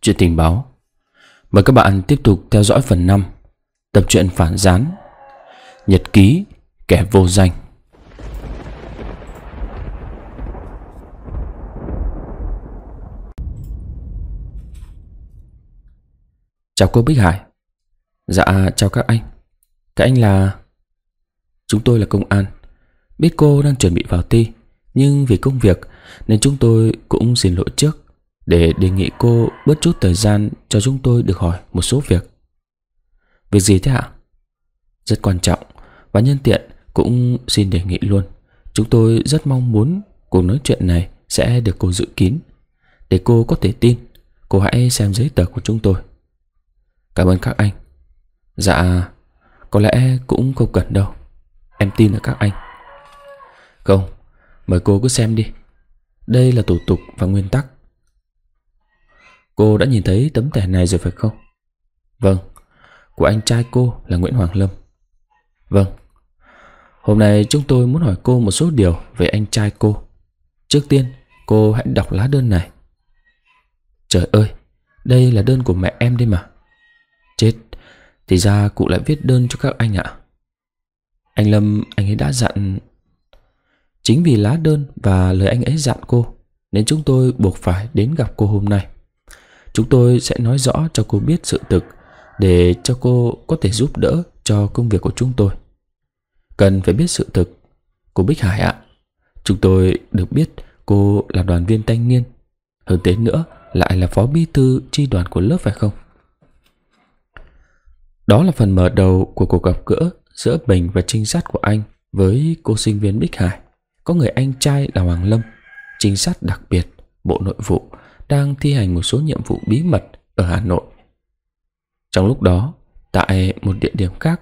Chuyện tình báo Mời các bạn tiếp tục theo dõi phần năm Tập truyện phản gián Nhật ký Kẻ vô danh Chào cô Bích Hải Dạ chào các anh Các anh là Chúng tôi là công an Biết cô đang chuẩn bị vào ti Nhưng vì công việc Nên chúng tôi cũng xin lỗi trước để đề nghị cô bớt chút thời gian cho chúng tôi được hỏi một số việc. Việc gì thế ạ? Rất quan trọng và nhân tiện cũng xin đề nghị luôn. Chúng tôi rất mong muốn cuộc nói chuyện này sẽ được cô giữ kín. Để cô có thể tin, cô hãy xem giấy tờ của chúng tôi. Cảm ơn các anh. Dạ, có lẽ cũng không cần đâu. Em tin ở các anh. Không, mời cô cứ xem đi. Đây là thủ tục và nguyên tắc Cô đã nhìn thấy tấm thẻ này rồi phải không? Vâng, của anh trai cô là Nguyễn Hoàng Lâm. Vâng, hôm nay chúng tôi muốn hỏi cô một số điều về anh trai cô. Trước tiên, cô hãy đọc lá đơn này. Trời ơi, đây là đơn của mẹ em đây mà. Chết, thì ra cụ lại viết đơn cho các anh ạ. Anh Lâm, anh ấy đã dặn... Chính vì lá đơn và lời anh ấy dặn cô, nên chúng tôi buộc phải đến gặp cô hôm nay. Chúng tôi sẽ nói rõ cho cô biết sự thực để cho cô có thể giúp đỡ cho công việc của chúng tôi. Cần phải biết sự thực. Cô Bích Hải ạ, chúng tôi được biết cô là đoàn viên thanh niên. Hơn thế nữa, lại là phó bí thư tri đoàn của lớp phải không? Đó là phần mở đầu của cuộc gặp gỡ giữa Bình và trinh sát của anh với cô sinh viên Bích Hải. Có người anh trai là Hoàng Lâm, trinh sát đặc biệt, bộ nội vụ đang thi hành một số nhiệm vụ bí mật ở Hà Nội. Trong lúc đó, tại một địa điểm khác,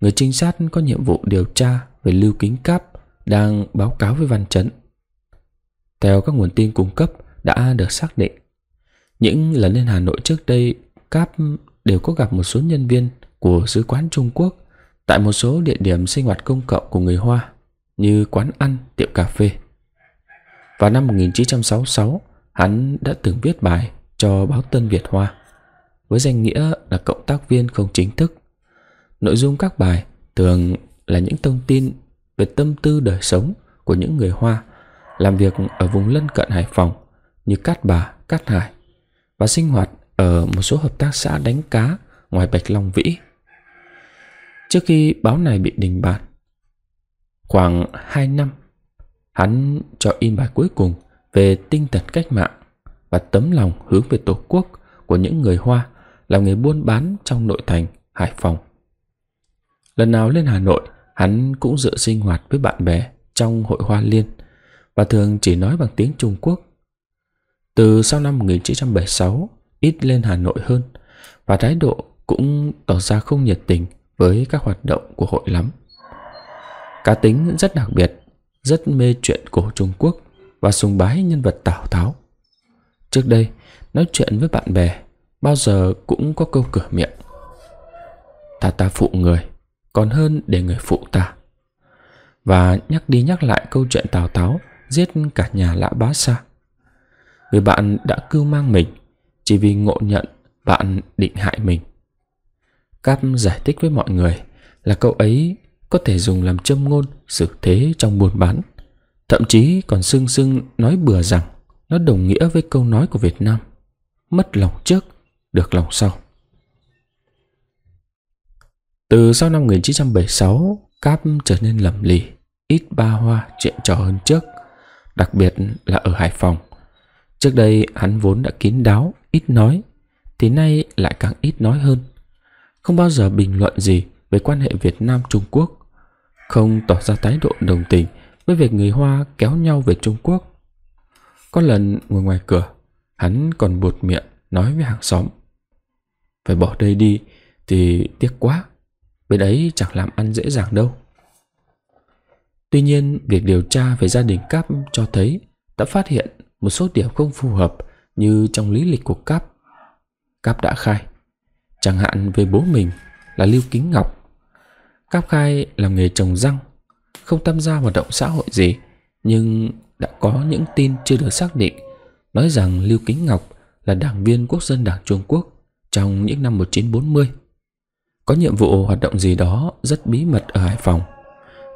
người trinh sát có nhiệm vụ điều tra về Lưu Kính Cáp đang báo cáo với Văn Trấn. Theo các nguồn tin cung cấp đã được xác định, những lần lên Hà Nội trước đây, Cáp đều có gặp một số nhân viên của sứ quán Trung Quốc tại một số địa điểm sinh hoạt công cộng của người Hoa như quán ăn, tiệm cà phê. Vào năm 1966, Hắn đã từng viết bài cho báo Tân Việt Hoa với danh nghĩa là cộng tác viên không chính thức. Nội dung các bài thường là những thông tin về tâm tư đời sống của những người Hoa làm việc ở vùng lân cận Hải Phòng như Cát Bà, Cát Hải và sinh hoạt ở một số hợp tác xã đánh cá ngoài Bạch Long Vĩ. Trước khi báo này bị đình bản, khoảng 2 năm, hắn cho in bài cuối cùng về tinh thần cách mạng và tấm lòng hướng về Tổ quốc của những người Hoa làm nghề buôn bán trong nội thành Hải Phòng. Lần nào lên Hà Nội, hắn cũng dựa sinh hoạt với bạn bè trong hội Hoa Liên và thường chỉ nói bằng tiếng Trung Quốc. Từ sau năm 1976, ít lên Hà Nội hơn và thái độ cũng tỏ ra không nhiệt tình với các hoạt động của hội lắm. Cá tính rất đặc biệt, rất mê chuyện cổ Trung Quốc và sùng bái nhân vật Tào Tháo. Trước đây, nói chuyện với bạn bè, bao giờ cũng có câu cửa miệng. Ta ta phụ người, còn hơn để người phụ ta. Và nhắc đi nhắc lại câu chuyện Tào Tháo giết cả nhà lã bá xa. Người bạn đã cưu mang mình chỉ vì ngộ nhận bạn định hại mình. Cáp giải thích với mọi người là câu ấy có thể dùng làm châm ngôn xử thế trong buôn bán. Thậm chí còn sưng sưng nói bừa rằng nó đồng nghĩa với câu nói của Việt Nam Mất lòng trước, được lòng sau Từ sau năm 1976, Cáp trở nên lầm lì, ít ba hoa chuyện trò hơn trước Đặc biệt là ở Hải Phòng Trước đây hắn vốn đã kín đáo, ít nói Thì nay lại càng ít nói hơn Không bao giờ bình luận gì về quan hệ Việt Nam-Trung Quốc Không tỏ ra thái độ đồng tình với việc người Hoa kéo nhau về Trung Quốc. Có lần ngồi ngoài cửa, hắn còn buột miệng nói với hàng xóm. Phải bỏ đây đi thì tiếc quá, bên ấy chẳng làm ăn dễ dàng đâu. Tuy nhiên, việc điều tra về gia đình Cáp cho thấy đã phát hiện một số điểm không phù hợp như trong lý lịch của Cáp. Cáp đã khai, chẳng hạn về bố mình là Lưu Kính Ngọc. Cáp khai làm nghề trồng răng không tham gia hoạt động xã hội gì, nhưng đã có những tin chưa được xác định nói rằng Lưu Kính Ngọc là đảng viên Quốc dân Đảng Trung Quốc trong những năm 1940. Có nhiệm vụ hoạt động gì đó rất bí mật ở Hải Phòng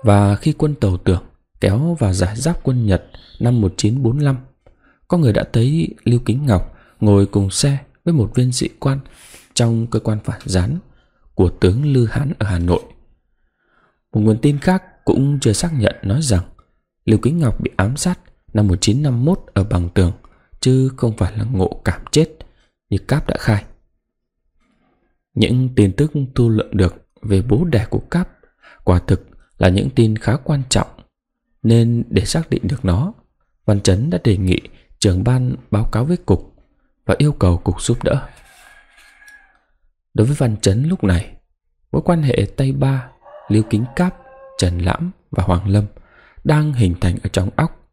và khi quân tàu tưởng kéo vào giải giáp quân Nhật năm 1945, có người đã thấy Lưu Kính Ngọc ngồi cùng xe với một viên sĩ quan trong cơ quan phản gián của tướng Lư Hán ở Hà Nội. Một nguồn tin khác cũng chưa xác nhận nói rằng Lưu Kính Ngọc bị ám sát năm 1951 ở bằng tường chứ không phải là ngộ cảm chết như Cáp đã khai. Những tin tức thu lượm được về bố đẻ của Cáp quả thực là những tin khá quan trọng nên để xác định được nó, Văn Chấn đã đề nghị trưởng ban báo cáo với cục và yêu cầu cục giúp đỡ. Đối với Văn Chấn lúc này, mối quan hệ Tây Ba, Liêu Kính Cáp Trần Lãm và Hoàng Lâm đang hình thành ở trong óc,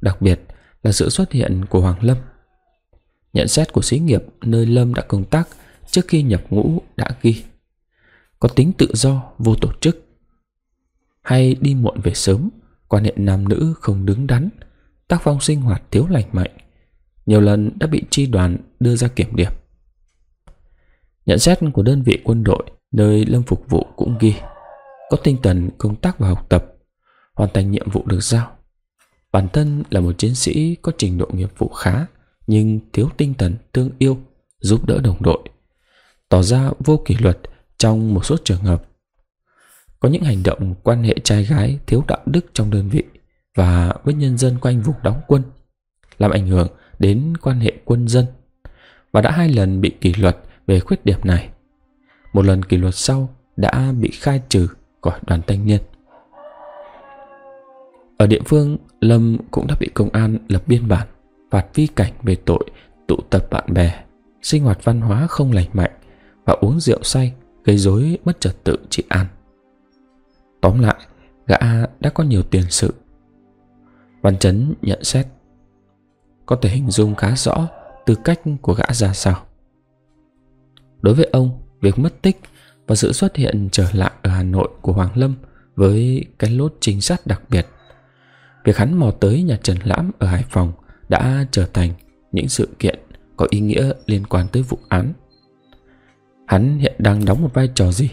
đặc biệt là sự xuất hiện của Hoàng Lâm. Nhận xét của xí nghiệp nơi Lâm đã công tác trước khi nhập ngũ đã ghi có tính tự do vô tổ chức hay đi muộn về sớm quan hệ nam nữ không đứng đắn tác phong sinh hoạt thiếu lành mạnh nhiều lần đã bị tri đoàn đưa ra kiểm điểm nhận xét của đơn vị quân đội nơi lâm phục vụ cũng ghi có tinh thần công tác và học tập, hoàn thành nhiệm vụ được giao. Bản thân là một chiến sĩ có trình độ nghiệp vụ khá nhưng thiếu tinh thần thương yêu, giúp đỡ đồng đội, tỏ ra vô kỷ luật trong một số trường hợp. Có những hành động quan hệ trai gái thiếu đạo đức trong đơn vị và với nhân dân quanh vùng đóng quân, làm ảnh hưởng đến quan hệ quân dân và đã hai lần bị kỷ luật về khuyết điểm này. Một lần kỷ luật sau đã bị khai trừ khỏi đoàn thanh niên Ở địa phương Lâm cũng đã bị công an lập biên bản Phạt vi cảnh về tội tụ tập bạn bè Sinh hoạt văn hóa không lành mạnh Và uống rượu say gây rối mất trật tự trị an Tóm lại gã đã có nhiều tiền sự Văn Chấn nhận xét Có thể hình dung khá rõ tư cách của gã ra sao Đối với ông, việc mất tích và sự xuất hiện trở lại ở Hà Nội của Hoàng Lâm với cái lốt trinh sát đặc biệt. Việc hắn mò tới nhà Trần Lãm ở Hải Phòng đã trở thành những sự kiện có ý nghĩa liên quan tới vụ án. Hắn hiện đang đóng một vai trò gì?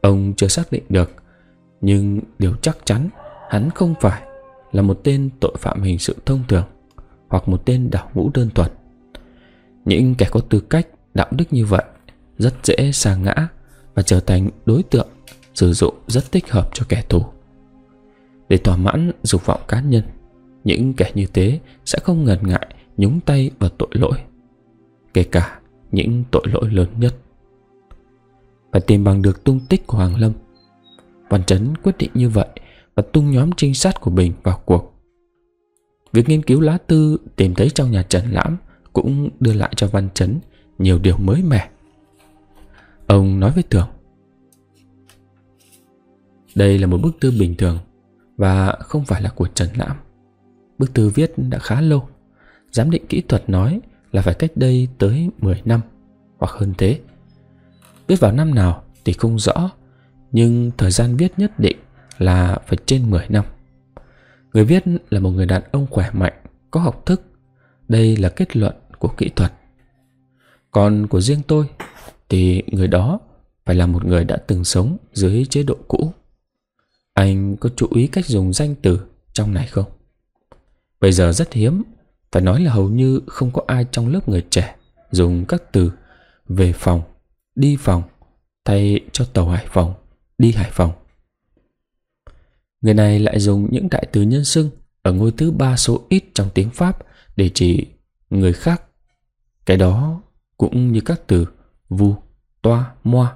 Ông chưa xác định được, nhưng điều chắc chắn hắn không phải là một tên tội phạm hình sự thông thường hoặc một tên đảo ngũ đơn thuần. Những kẻ có tư cách đạo đức như vậy rất dễ sa ngã và trở thành đối tượng sử dụng rất thích hợp cho kẻ thù. Để thỏa mãn dục vọng cá nhân, những kẻ như thế sẽ không ngần ngại nhúng tay vào tội lỗi, kể cả những tội lỗi lớn nhất. Phải tìm bằng được tung tích của Hoàng Lâm. Văn Trấn quyết định như vậy và tung nhóm trinh sát của mình vào cuộc. Việc nghiên cứu lá tư tìm thấy trong nhà Trần Lãm cũng đưa lại cho Văn Trấn nhiều điều mới mẻ Ông nói với Tường Đây là một bức thư bình thường Và không phải là của Trần Lãm Bức thư viết đã khá lâu Giám định kỹ thuật nói là phải cách đây tới 10 năm Hoặc hơn thế Viết vào năm nào thì không rõ Nhưng thời gian viết nhất định là phải trên 10 năm Người viết là một người đàn ông khỏe mạnh Có học thức Đây là kết luận của kỹ thuật Còn của riêng tôi thì người đó phải là một người đã từng sống dưới chế độ cũ. Anh có chú ý cách dùng danh từ trong này không? Bây giờ rất hiếm, phải nói là hầu như không có ai trong lớp người trẻ dùng các từ về phòng, đi phòng thay cho tàu Hải Phòng, đi Hải Phòng. Người này lại dùng những đại từ nhân xưng ở ngôi thứ ba số ít trong tiếng Pháp để chỉ người khác. Cái đó cũng như các từ vu, toa, moa.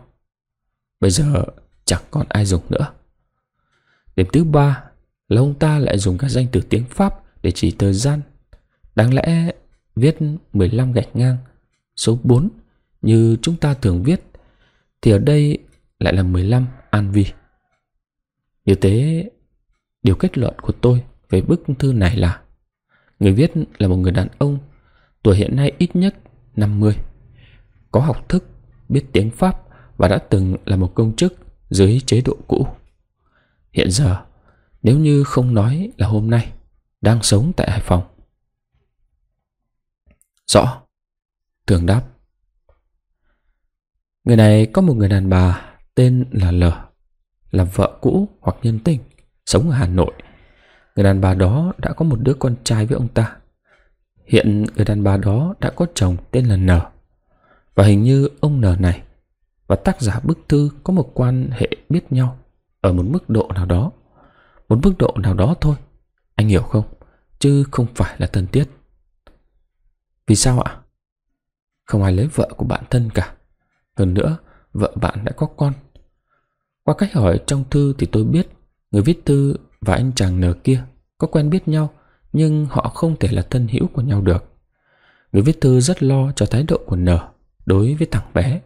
Bây giờ chẳng còn ai dùng nữa. Điểm thứ ba là ông ta lại dùng các danh từ tiếng Pháp để chỉ thời gian. Đáng lẽ viết 15 gạch ngang, số 4 như chúng ta thường viết, thì ở đây lại là 15 an vi. Như thế, điều kết luận của tôi về bức thư này là người viết là một người đàn ông tuổi hiện nay ít nhất 50 có học thức, biết tiếng Pháp và đã từng là một công chức dưới chế độ cũ. Hiện giờ, nếu như không nói là hôm nay, đang sống tại Hải Phòng. Rõ, Tường đáp. Người này có một người đàn bà tên là L, là vợ cũ hoặc nhân tình, sống ở Hà Nội. Người đàn bà đó đã có một đứa con trai với ông ta. Hiện người đàn bà đó đã có chồng tên là N và hình như ông N này và tác giả bức thư có một quan hệ biết nhau ở một mức độ nào đó. Một mức độ nào đó thôi. Anh hiểu không? Chứ không phải là thân thiết. Vì sao ạ? Không ai lấy vợ của bạn thân cả. Hơn nữa, vợ bạn đã có con. Qua cách hỏi trong thư thì tôi biết người viết thư và anh chàng N kia có quen biết nhau nhưng họ không thể là thân hữu của nhau được. Người viết thư rất lo cho thái độ của N đối với thằng bé.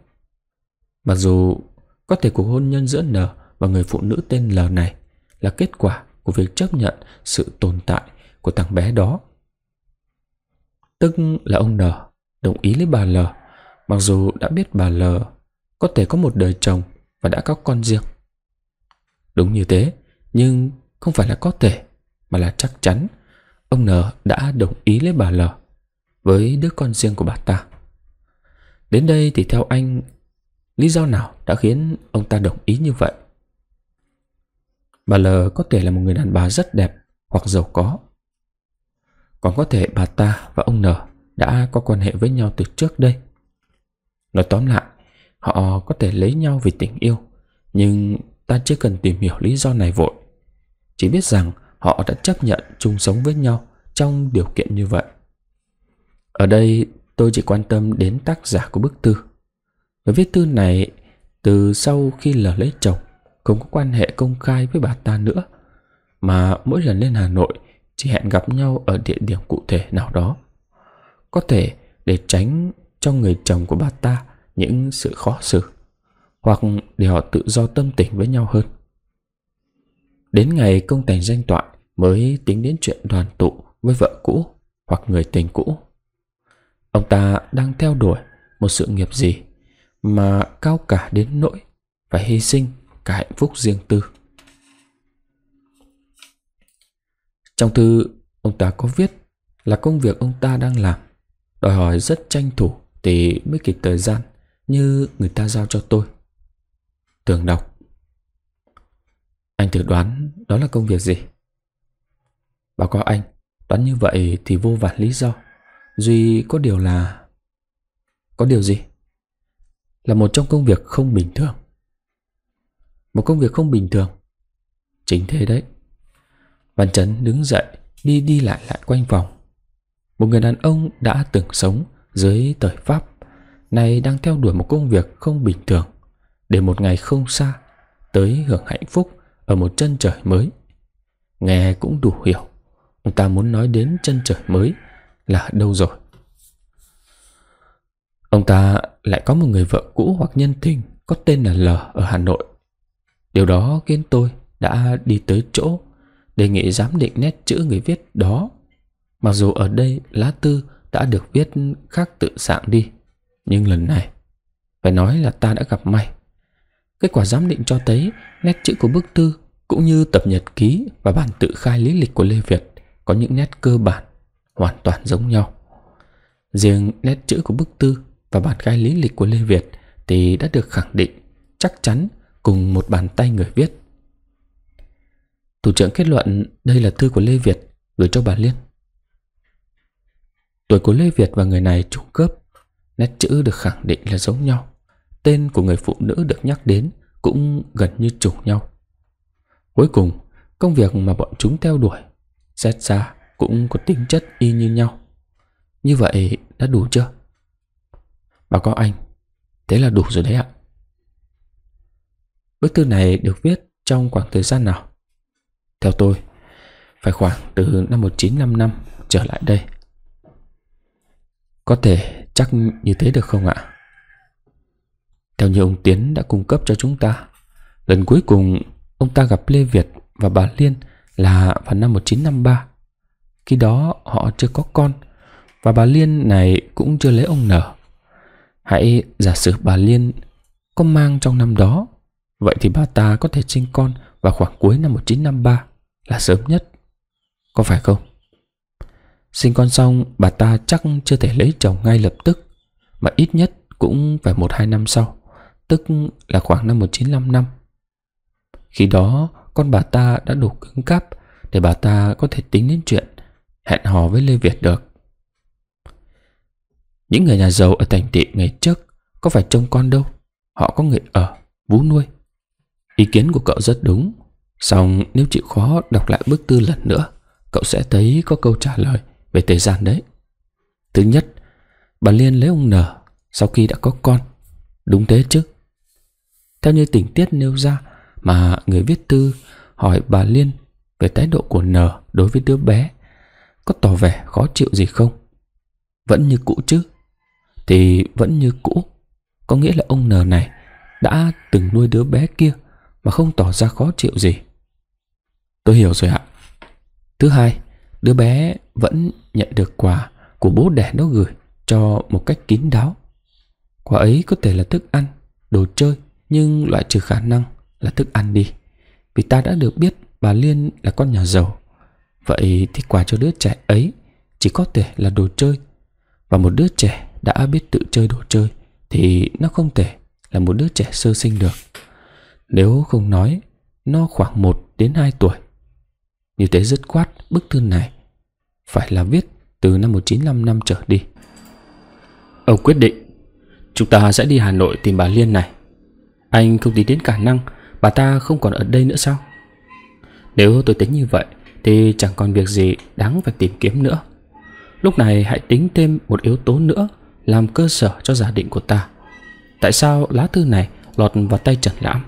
Mặc dù có thể cuộc hôn nhân giữa N và người phụ nữ tên L này là kết quả của việc chấp nhận sự tồn tại của thằng bé đó. Tức là ông N đồng ý lấy bà L, mặc dù đã biết bà L có thể có một đời chồng và đã có con riêng. Đúng như thế, nhưng không phải là có thể, mà là chắc chắn ông N đã đồng ý lấy bà L với đứa con riêng của bà ta. Đến đây thì theo anh Lý do nào đã khiến ông ta đồng ý như vậy? Bà L có thể là một người đàn bà rất đẹp hoặc giàu có. Còn có thể bà ta và ông N đã có quan hệ với nhau từ trước đây. Nói tóm lại, họ có thể lấy nhau vì tình yêu, nhưng ta chưa cần tìm hiểu lý do này vội. Chỉ biết rằng họ đã chấp nhận chung sống với nhau trong điều kiện như vậy. Ở đây tôi chỉ quan tâm đến tác giả của bức thư. Và viết thư này từ sau khi lờ lấy chồng không có quan hệ công khai với bà ta nữa mà mỗi lần lên Hà Nội chỉ hẹn gặp nhau ở địa điểm cụ thể nào đó. Có thể để tránh cho người chồng của bà ta những sự khó xử hoặc để họ tự do tâm tình với nhau hơn. Đến ngày công thành danh toại mới tính đến chuyện đoàn tụ với vợ cũ hoặc người tình cũ. Ông ta đang theo đuổi một sự nghiệp gì mà cao cả đến nỗi phải hy sinh cả hạnh phúc riêng tư. Trong thư, ông ta có viết là công việc ông ta đang làm đòi hỏi rất tranh thủ thì mới kịp thời gian như người ta giao cho tôi. Tường đọc. Anh thử đoán đó là công việc gì? Báo cáo anh, đoán như vậy thì vô vàn lý do. Duy có điều là... Có điều gì? Là một trong công việc không bình thường. Một công việc không bình thường. Chính thế đấy. Văn Trấn đứng dậy, đi đi lại lại quanh vòng. Một người đàn ông đã từng sống dưới thời Pháp, nay đang theo đuổi một công việc không bình thường, để một ngày không xa, tới hưởng hạnh phúc ở một chân trời mới. Nghe cũng đủ hiểu, ông ta muốn nói đến chân trời mới là ở đâu rồi Ông ta lại có một người vợ cũ hoặc nhân tình có tên là L ở Hà Nội. Điều đó khiến tôi đã đi tới chỗ đề nghị giám định nét chữ người viết đó. Mặc dù ở đây lá tư đã được viết khác tự dạng đi, nhưng lần này phải nói là ta đã gặp may. Kết quả giám định cho thấy nét chữ của bức thư cũng như tập nhật ký và bản tự khai lý lịch của Lê Việt có những nét cơ bản hoàn toàn giống nhau. Riêng nét chữ của bức tư và bản khai lý lịch của Lê Việt thì đã được khẳng định chắc chắn cùng một bàn tay người viết. Thủ trưởng kết luận đây là thư của Lê Việt gửi cho bà Liên. Tuổi của Lê Việt và người này trùng khớp, nét chữ được khẳng định là giống nhau. Tên của người phụ nữ được nhắc đến cũng gần như trùng nhau. Cuối cùng, công việc mà bọn chúng theo đuổi, xét ra cũng có tính chất y như nhau. Như vậy đã đủ chưa? Báo cáo anh, thế là đủ rồi đấy ạ. Bức thư này được viết trong khoảng thời gian nào? Theo tôi, phải khoảng từ năm 1955 trở lại đây. Có thể chắc như thế được không ạ? Theo như ông Tiến đã cung cấp cho chúng ta, lần cuối cùng ông ta gặp Lê Việt và bà Liên là vào năm 1953. Khi đó họ chưa có con và bà Liên này cũng chưa lấy ông nở. Hãy giả sử bà Liên có mang trong năm đó, vậy thì bà ta có thể sinh con vào khoảng cuối năm 1953 là sớm nhất. Có phải không? Sinh con xong, bà ta chắc chưa thể lấy chồng ngay lập tức, mà ít nhất cũng phải một hai năm sau, tức là khoảng năm 1955. Khi đó, con bà ta đã đủ cứng cáp để bà ta có thể tính đến chuyện hẹn hò với Lê Việt được. Những người nhà giàu ở thành thị ngày trước có phải trông con đâu. Họ có người ở, vú nuôi. Ý kiến của cậu rất đúng. Xong nếu chịu khó đọc lại bức tư lần nữa, cậu sẽ thấy có câu trả lời về thời gian đấy. Thứ nhất, bà Liên lấy ông nở sau khi đã có con. Đúng thế chứ. Theo như tình tiết nêu ra mà người viết thư hỏi bà Liên về thái độ của nở đối với đứa bé có tỏ vẻ khó chịu gì không Vẫn như cũ chứ Thì vẫn như cũ Có nghĩa là ông N này Đã từng nuôi đứa bé kia Mà không tỏ ra khó chịu gì Tôi hiểu rồi ạ Thứ hai Đứa bé vẫn nhận được quà Của bố đẻ nó gửi Cho một cách kín đáo Quà ấy có thể là thức ăn Đồ chơi Nhưng loại trừ khả năng là thức ăn đi Vì ta đã được biết bà Liên là con nhà giàu Vậy thì quà cho đứa trẻ ấy chỉ có thể là đồ chơi. Và một đứa trẻ đã biết tự chơi đồ chơi thì nó không thể là một đứa trẻ sơ sinh được. Nếu không nói, nó khoảng 1 đến 2 tuổi. Như thế dứt khoát bức thư này phải là viết từ năm 1955 trở đi. Ông ờ, quyết định, chúng ta sẽ đi Hà Nội tìm bà Liên này. Anh không tính đến khả năng bà ta không còn ở đây nữa sao? Nếu tôi tính như vậy thì chẳng còn việc gì đáng phải tìm kiếm nữa. Lúc này hãy tính thêm một yếu tố nữa làm cơ sở cho giả định của ta. Tại sao lá thư này lọt vào tay Trần Lãm?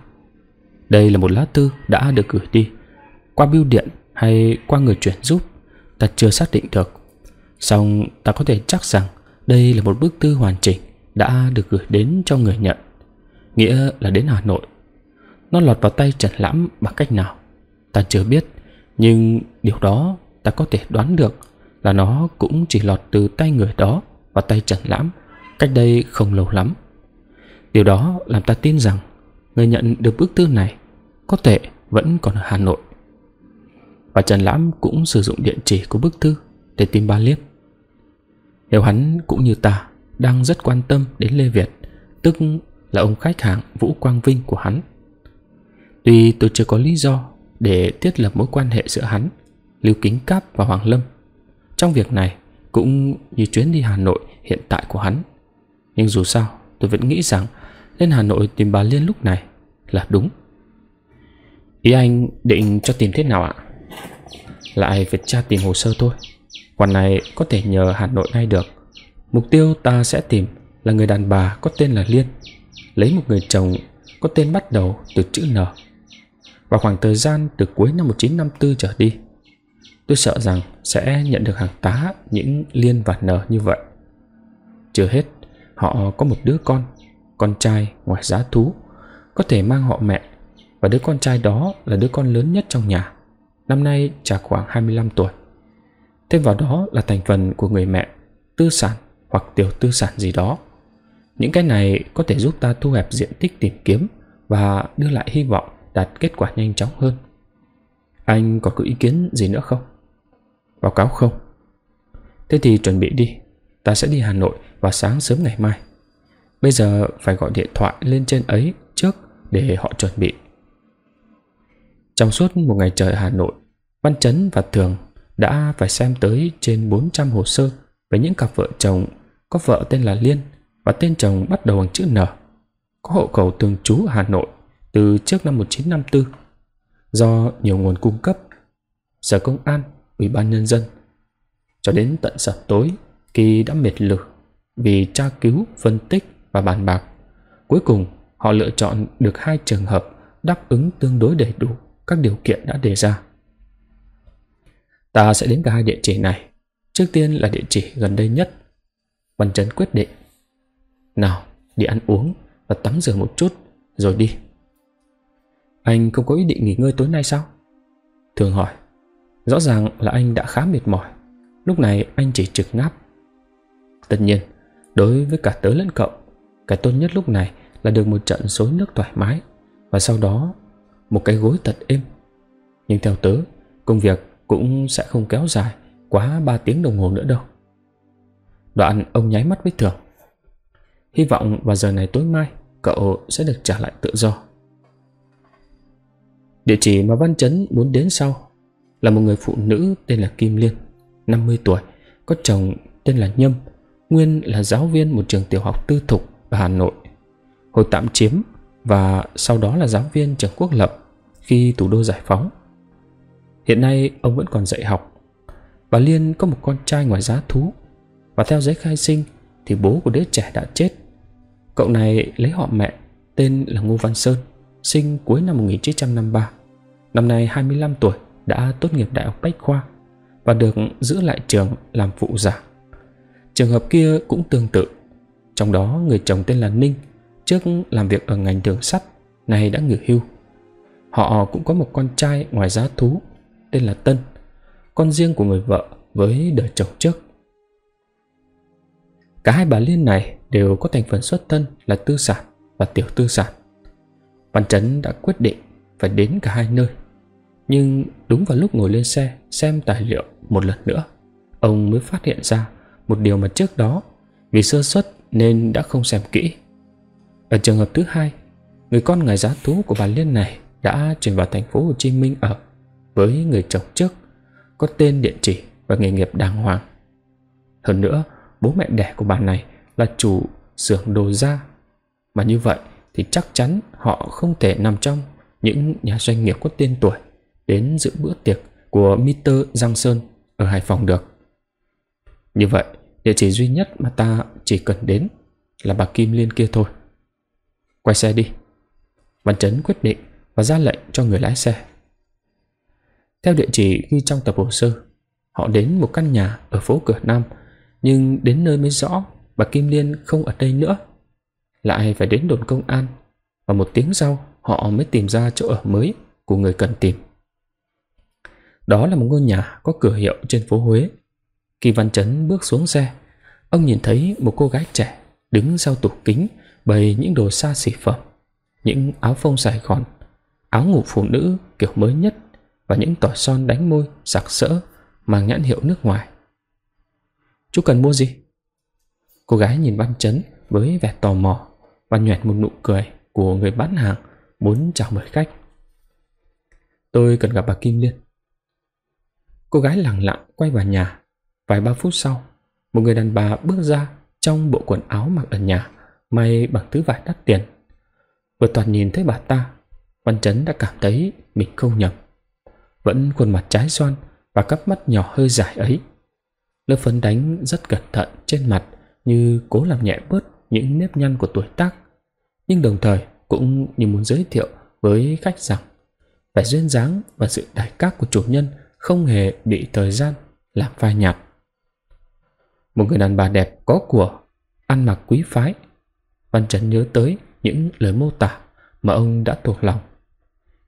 Đây là một lá thư đã được gửi đi qua bưu điện hay qua người chuyển giúp, ta chưa xác định được. Song ta có thể chắc rằng đây là một bức thư hoàn chỉnh đã được gửi đến cho người nhận, nghĩa là đến Hà Nội. Nó lọt vào tay Trần Lãm bằng cách nào? Ta chưa biết, nhưng điều đó ta có thể đoán được là nó cũng chỉ lọt từ tay người đó và tay Trần Lãm cách đây không lâu lắm. Điều đó làm ta tin rằng người nhận được bức thư này có thể vẫn còn ở Hà Nội. Và Trần Lãm cũng sử dụng địa chỉ của bức thư để tìm ba liếc. Nếu hắn cũng như ta đang rất quan tâm đến Lê Việt, tức là ông khách hàng Vũ Quang Vinh của hắn. Tuy tôi chưa có lý do để thiết lập mối quan hệ giữa hắn, Lưu Kính Cáp và Hoàng Lâm. Trong việc này cũng như chuyến đi Hà Nội hiện tại của hắn. Nhưng dù sao, tôi vẫn nghĩ rằng lên Hà Nội tìm bà Liên lúc này là đúng. Ý anh định cho tìm thế nào ạ? Lại phải tra tìm hồ sơ thôi. Quan này có thể nhờ Hà Nội ngay được. Mục tiêu ta sẽ tìm là người đàn bà có tên là Liên, lấy một người chồng có tên bắt đầu từ chữ N vào khoảng thời gian từ cuối năm 1954 trở đi, tôi sợ rằng sẽ nhận được hàng tá những liên và nở như vậy. Chưa hết, họ có một đứa con, con trai ngoài giá thú, có thể mang họ mẹ và đứa con trai đó là đứa con lớn nhất trong nhà. Năm nay chả khoảng 25 tuổi. Thêm vào đó là thành phần của người mẹ, tư sản hoặc tiểu tư sản gì đó. Những cái này có thể giúp ta thu hẹp diện tích tìm kiếm và đưa lại hy vọng đạt kết quả nhanh chóng hơn. Anh có có ý kiến gì nữa không? Báo cáo không. Thế thì chuẩn bị đi. Ta sẽ đi Hà Nội vào sáng sớm ngày mai. Bây giờ phải gọi điện thoại lên trên ấy trước để họ chuẩn bị. Trong suốt một ngày trời Hà Nội, Văn Chấn và Thường đã phải xem tới trên 400 hồ sơ về những cặp vợ chồng có vợ tên là Liên và tên chồng bắt đầu bằng chữ N, có hộ khẩu thường trú Hà Nội từ trước năm 1954 do nhiều nguồn cung cấp, Sở Công an, Ủy ban Nhân dân. Cho đến tận sập tối, Kỳ đã mệt lực vì tra cứu, phân tích và bàn bạc. Cuối cùng, họ lựa chọn được hai trường hợp đáp ứng tương đối đầy đủ các điều kiện đã đề ra. Ta sẽ đến cả hai địa chỉ này. Trước tiên là địa chỉ gần đây nhất. Văn Trấn quyết định. Nào, đi ăn uống và tắm rửa một chút rồi đi. Anh không có ý định nghỉ ngơi tối nay sao? Thường hỏi Rõ ràng là anh đã khá mệt mỏi Lúc này anh chỉ trực ngáp Tất nhiên Đối với cả tớ lẫn cậu Cái tốt nhất lúc này là được một trận xối nước thoải mái Và sau đó Một cái gối thật êm Nhưng theo tớ Công việc cũng sẽ không kéo dài Quá 3 tiếng đồng hồ nữa đâu Đoạn ông nháy mắt với Thường Hy vọng vào giờ này tối mai Cậu sẽ được trả lại tự do Địa chỉ mà Văn Chấn muốn đến sau là một người phụ nữ tên là Kim Liên, 50 tuổi, có chồng tên là Nhâm, nguyên là giáo viên một trường tiểu học tư thục ở Hà Nội. Hồi tạm chiếm và sau đó là giáo viên trường quốc lập khi thủ đô giải phóng. Hiện nay ông vẫn còn dạy học. Bà Liên có một con trai ngoài giá thú và theo giấy khai sinh thì bố của đứa trẻ đã chết. Cậu này lấy họ mẹ tên là Ngô Văn Sơn, sinh cuối năm 1953. Năm nay 25 tuổi đã tốt nghiệp Đại học Bách Khoa và được giữ lại trường làm phụ giảng. Trường hợp kia cũng tương tự. Trong đó người chồng tên là Ninh, trước làm việc ở ngành đường sắt, nay đã nghỉ hưu. Họ cũng có một con trai ngoài giá thú tên là Tân, con riêng của người vợ với đời chồng trước. Cả hai bà Liên này đều có thành phần xuất thân là tư sản và tiểu tư sản. Văn Trấn đã quyết định phải đến cả hai nơi. Nhưng đúng vào lúc ngồi lên xe xem tài liệu một lần nữa, ông mới phát hiện ra một điều mà trước đó vì sơ suất nên đã không xem kỹ. Ở trường hợp thứ hai, người con ngài giá thú của bà Liên này đã chuyển vào thành phố Hồ Chí Minh ở với người chồng trước, có tên địa chỉ và nghề nghiệp đàng hoàng. Hơn nữa, bố mẹ đẻ của bà này là chủ xưởng đồ da, mà như vậy thì chắc chắn họ không thể nằm trong những nhà doanh nghiệp có tên tuổi đến dự bữa tiệc của Mr. Giang Sơn ở Hải Phòng được. Như vậy, địa chỉ duy nhất mà ta chỉ cần đến là bà Kim Liên kia thôi. Quay xe đi. Văn Trấn quyết định và ra lệnh cho người lái xe. Theo địa chỉ ghi trong tập hồ sơ, họ đến một căn nhà ở phố cửa Nam, nhưng đến nơi mới rõ bà Kim Liên không ở đây nữa. Lại phải đến đồn công an và một tiếng sau họ mới tìm ra chỗ ở mới của người cần tìm. Đó là một ngôi nhà có cửa hiệu trên phố Huế. Kỳ Văn Chấn bước xuống xe, ông nhìn thấy một cô gái trẻ đứng sau tủ kính bày những đồ xa xỉ phẩm, những áo phông Sài Gòn, áo ngủ phụ nữ kiểu mới nhất và những tỏi son đánh môi sặc sỡ mang nhãn hiệu nước ngoài. Chú cần mua gì? Cô gái nhìn Văn Chấn với vẻ tò mò và nhoẻn một nụ cười của người bán hàng muốn chào mời khách. Tôi cần gặp bà Kim Liên. Cô gái lặng lặng quay vào nhà. Vài ba phút sau, một người đàn bà bước ra trong bộ quần áo mặc ở nhà, may bằng thứ vải đắt tiền. Vừa toàn nhìn thấy bà ta, Văn Chấn đã cảm thấy mình không nhầm. Vẫn khuôn mặt trái xoan và cặp mắt nhỏ hơi dài ấy. Lớp phấn đánh rất cẩn thận trên mặt như cố làm nhẹ bớt những nếp nhăn của tuổi tác. Nhưng đồng thời cũng như muốn giới thiệu với khách rằng vẻ duyên dáng và sự đại các của chủ nhân không hề bị thời gian làm phai nhạt. Một người đàn bà đẹp có của, ăn mặc quý phái. Văn Trấn nhớ tới những lời mô tả mà ông đã thuộc lòng.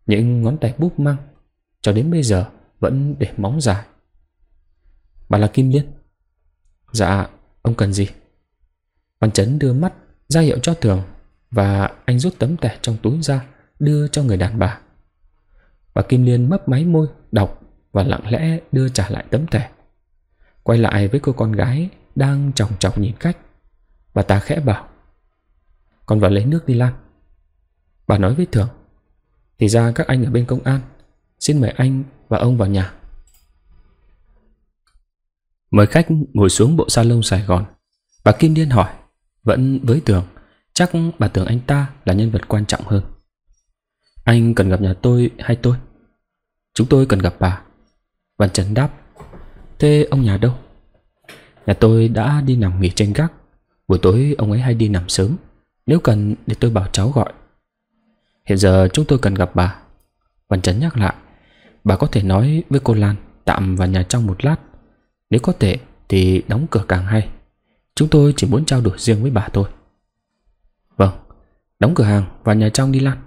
Những ngón tay búp măng cho đến bây giờ vẫn để móng dài. Bà là Kim Liên. Dạ, ông cần gì? Văn Trấn đưa mắt ra hiệu cho Thường và anh rút tấm thẻ trong túi ra đưa cho người đàn bà. Bà Kim Liên mấp máy môi, đọc và lặng lẽ đưa trả lại tấm thẻ. Quay lại với cô con gái đang chòng chọc nhìn khách. Bà ta khẽ bảo Con vào lấy nước đi Lan Bà nói với Thường Thì ra các anh ở bên công an Xin mời anh và ông vào nhà Mời khách ngồi xuống bộ salon Sài Gòn Bà Kim liên hỏi Vẫn với Tường Chắc bà tưởng anh ta là nhân vật quan trọng hơn Anh cần gặp nhà tôi hay tôi? Chúng tôi cần gặp bà Văn Trấn đáp Thế ông nhà đâu? Nhà tôi đã đi nằm nghỉ trên gác Buổi tối ông ấy hay đi nằm sớm Nếu cần để tôi bảo cháu gọi Hiện giờ chúng tôi cần gặp bà Văn Trấn nhắc lại Bà có thể nói với cô Lan Tạm vào nhà trong một lát Nếu có thể thì đóng cửa càng hay Chúng tôi chỉ muốn trao đổi riêng với bà thôi Vâng, đóng cửa hàng và nhà trong đi Lan.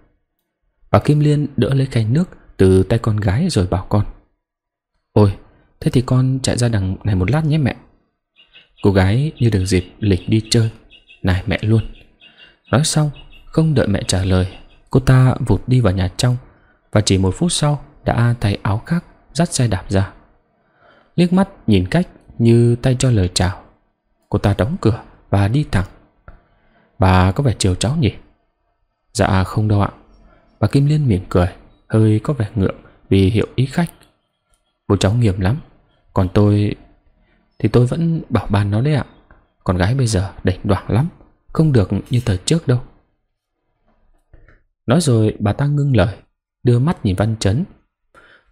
Bà Kim Liên đỡ lấy khay nước từ tay con gái rồi bảo con. Ôi, thế thì con chạy ra đằng này một lát nhé mẹ. Cô gái như được dịp lịch đi chơi. Này mẹ luôn. Nói xong, không đợi mẹ trả lời, cô ta vụt đi vào nhà trong và chỉ một phút sau đã thay áo khác dắt xe đạp ra. Liếc mắt nhìn cách như tay cho lời chào. Cô ta đóng cửa và đi thẳng Bà có vẻ chiều cháu nhỉ? Dạ không đâu ạ. Bà Kim Liên mỉm cười, hơi có vẻ ngượng vì hiệu ý khách. Bố cháu nghiêm lắm, còn tôi... Thì tôi vẫn bảo ban nó đấy ạ. Con gái bây giờ đảnh đoảng lắm, không được như thời trước đâu. Nói rồi bà ta ngưng lời, đưa mắt nhìn Văn Chấn.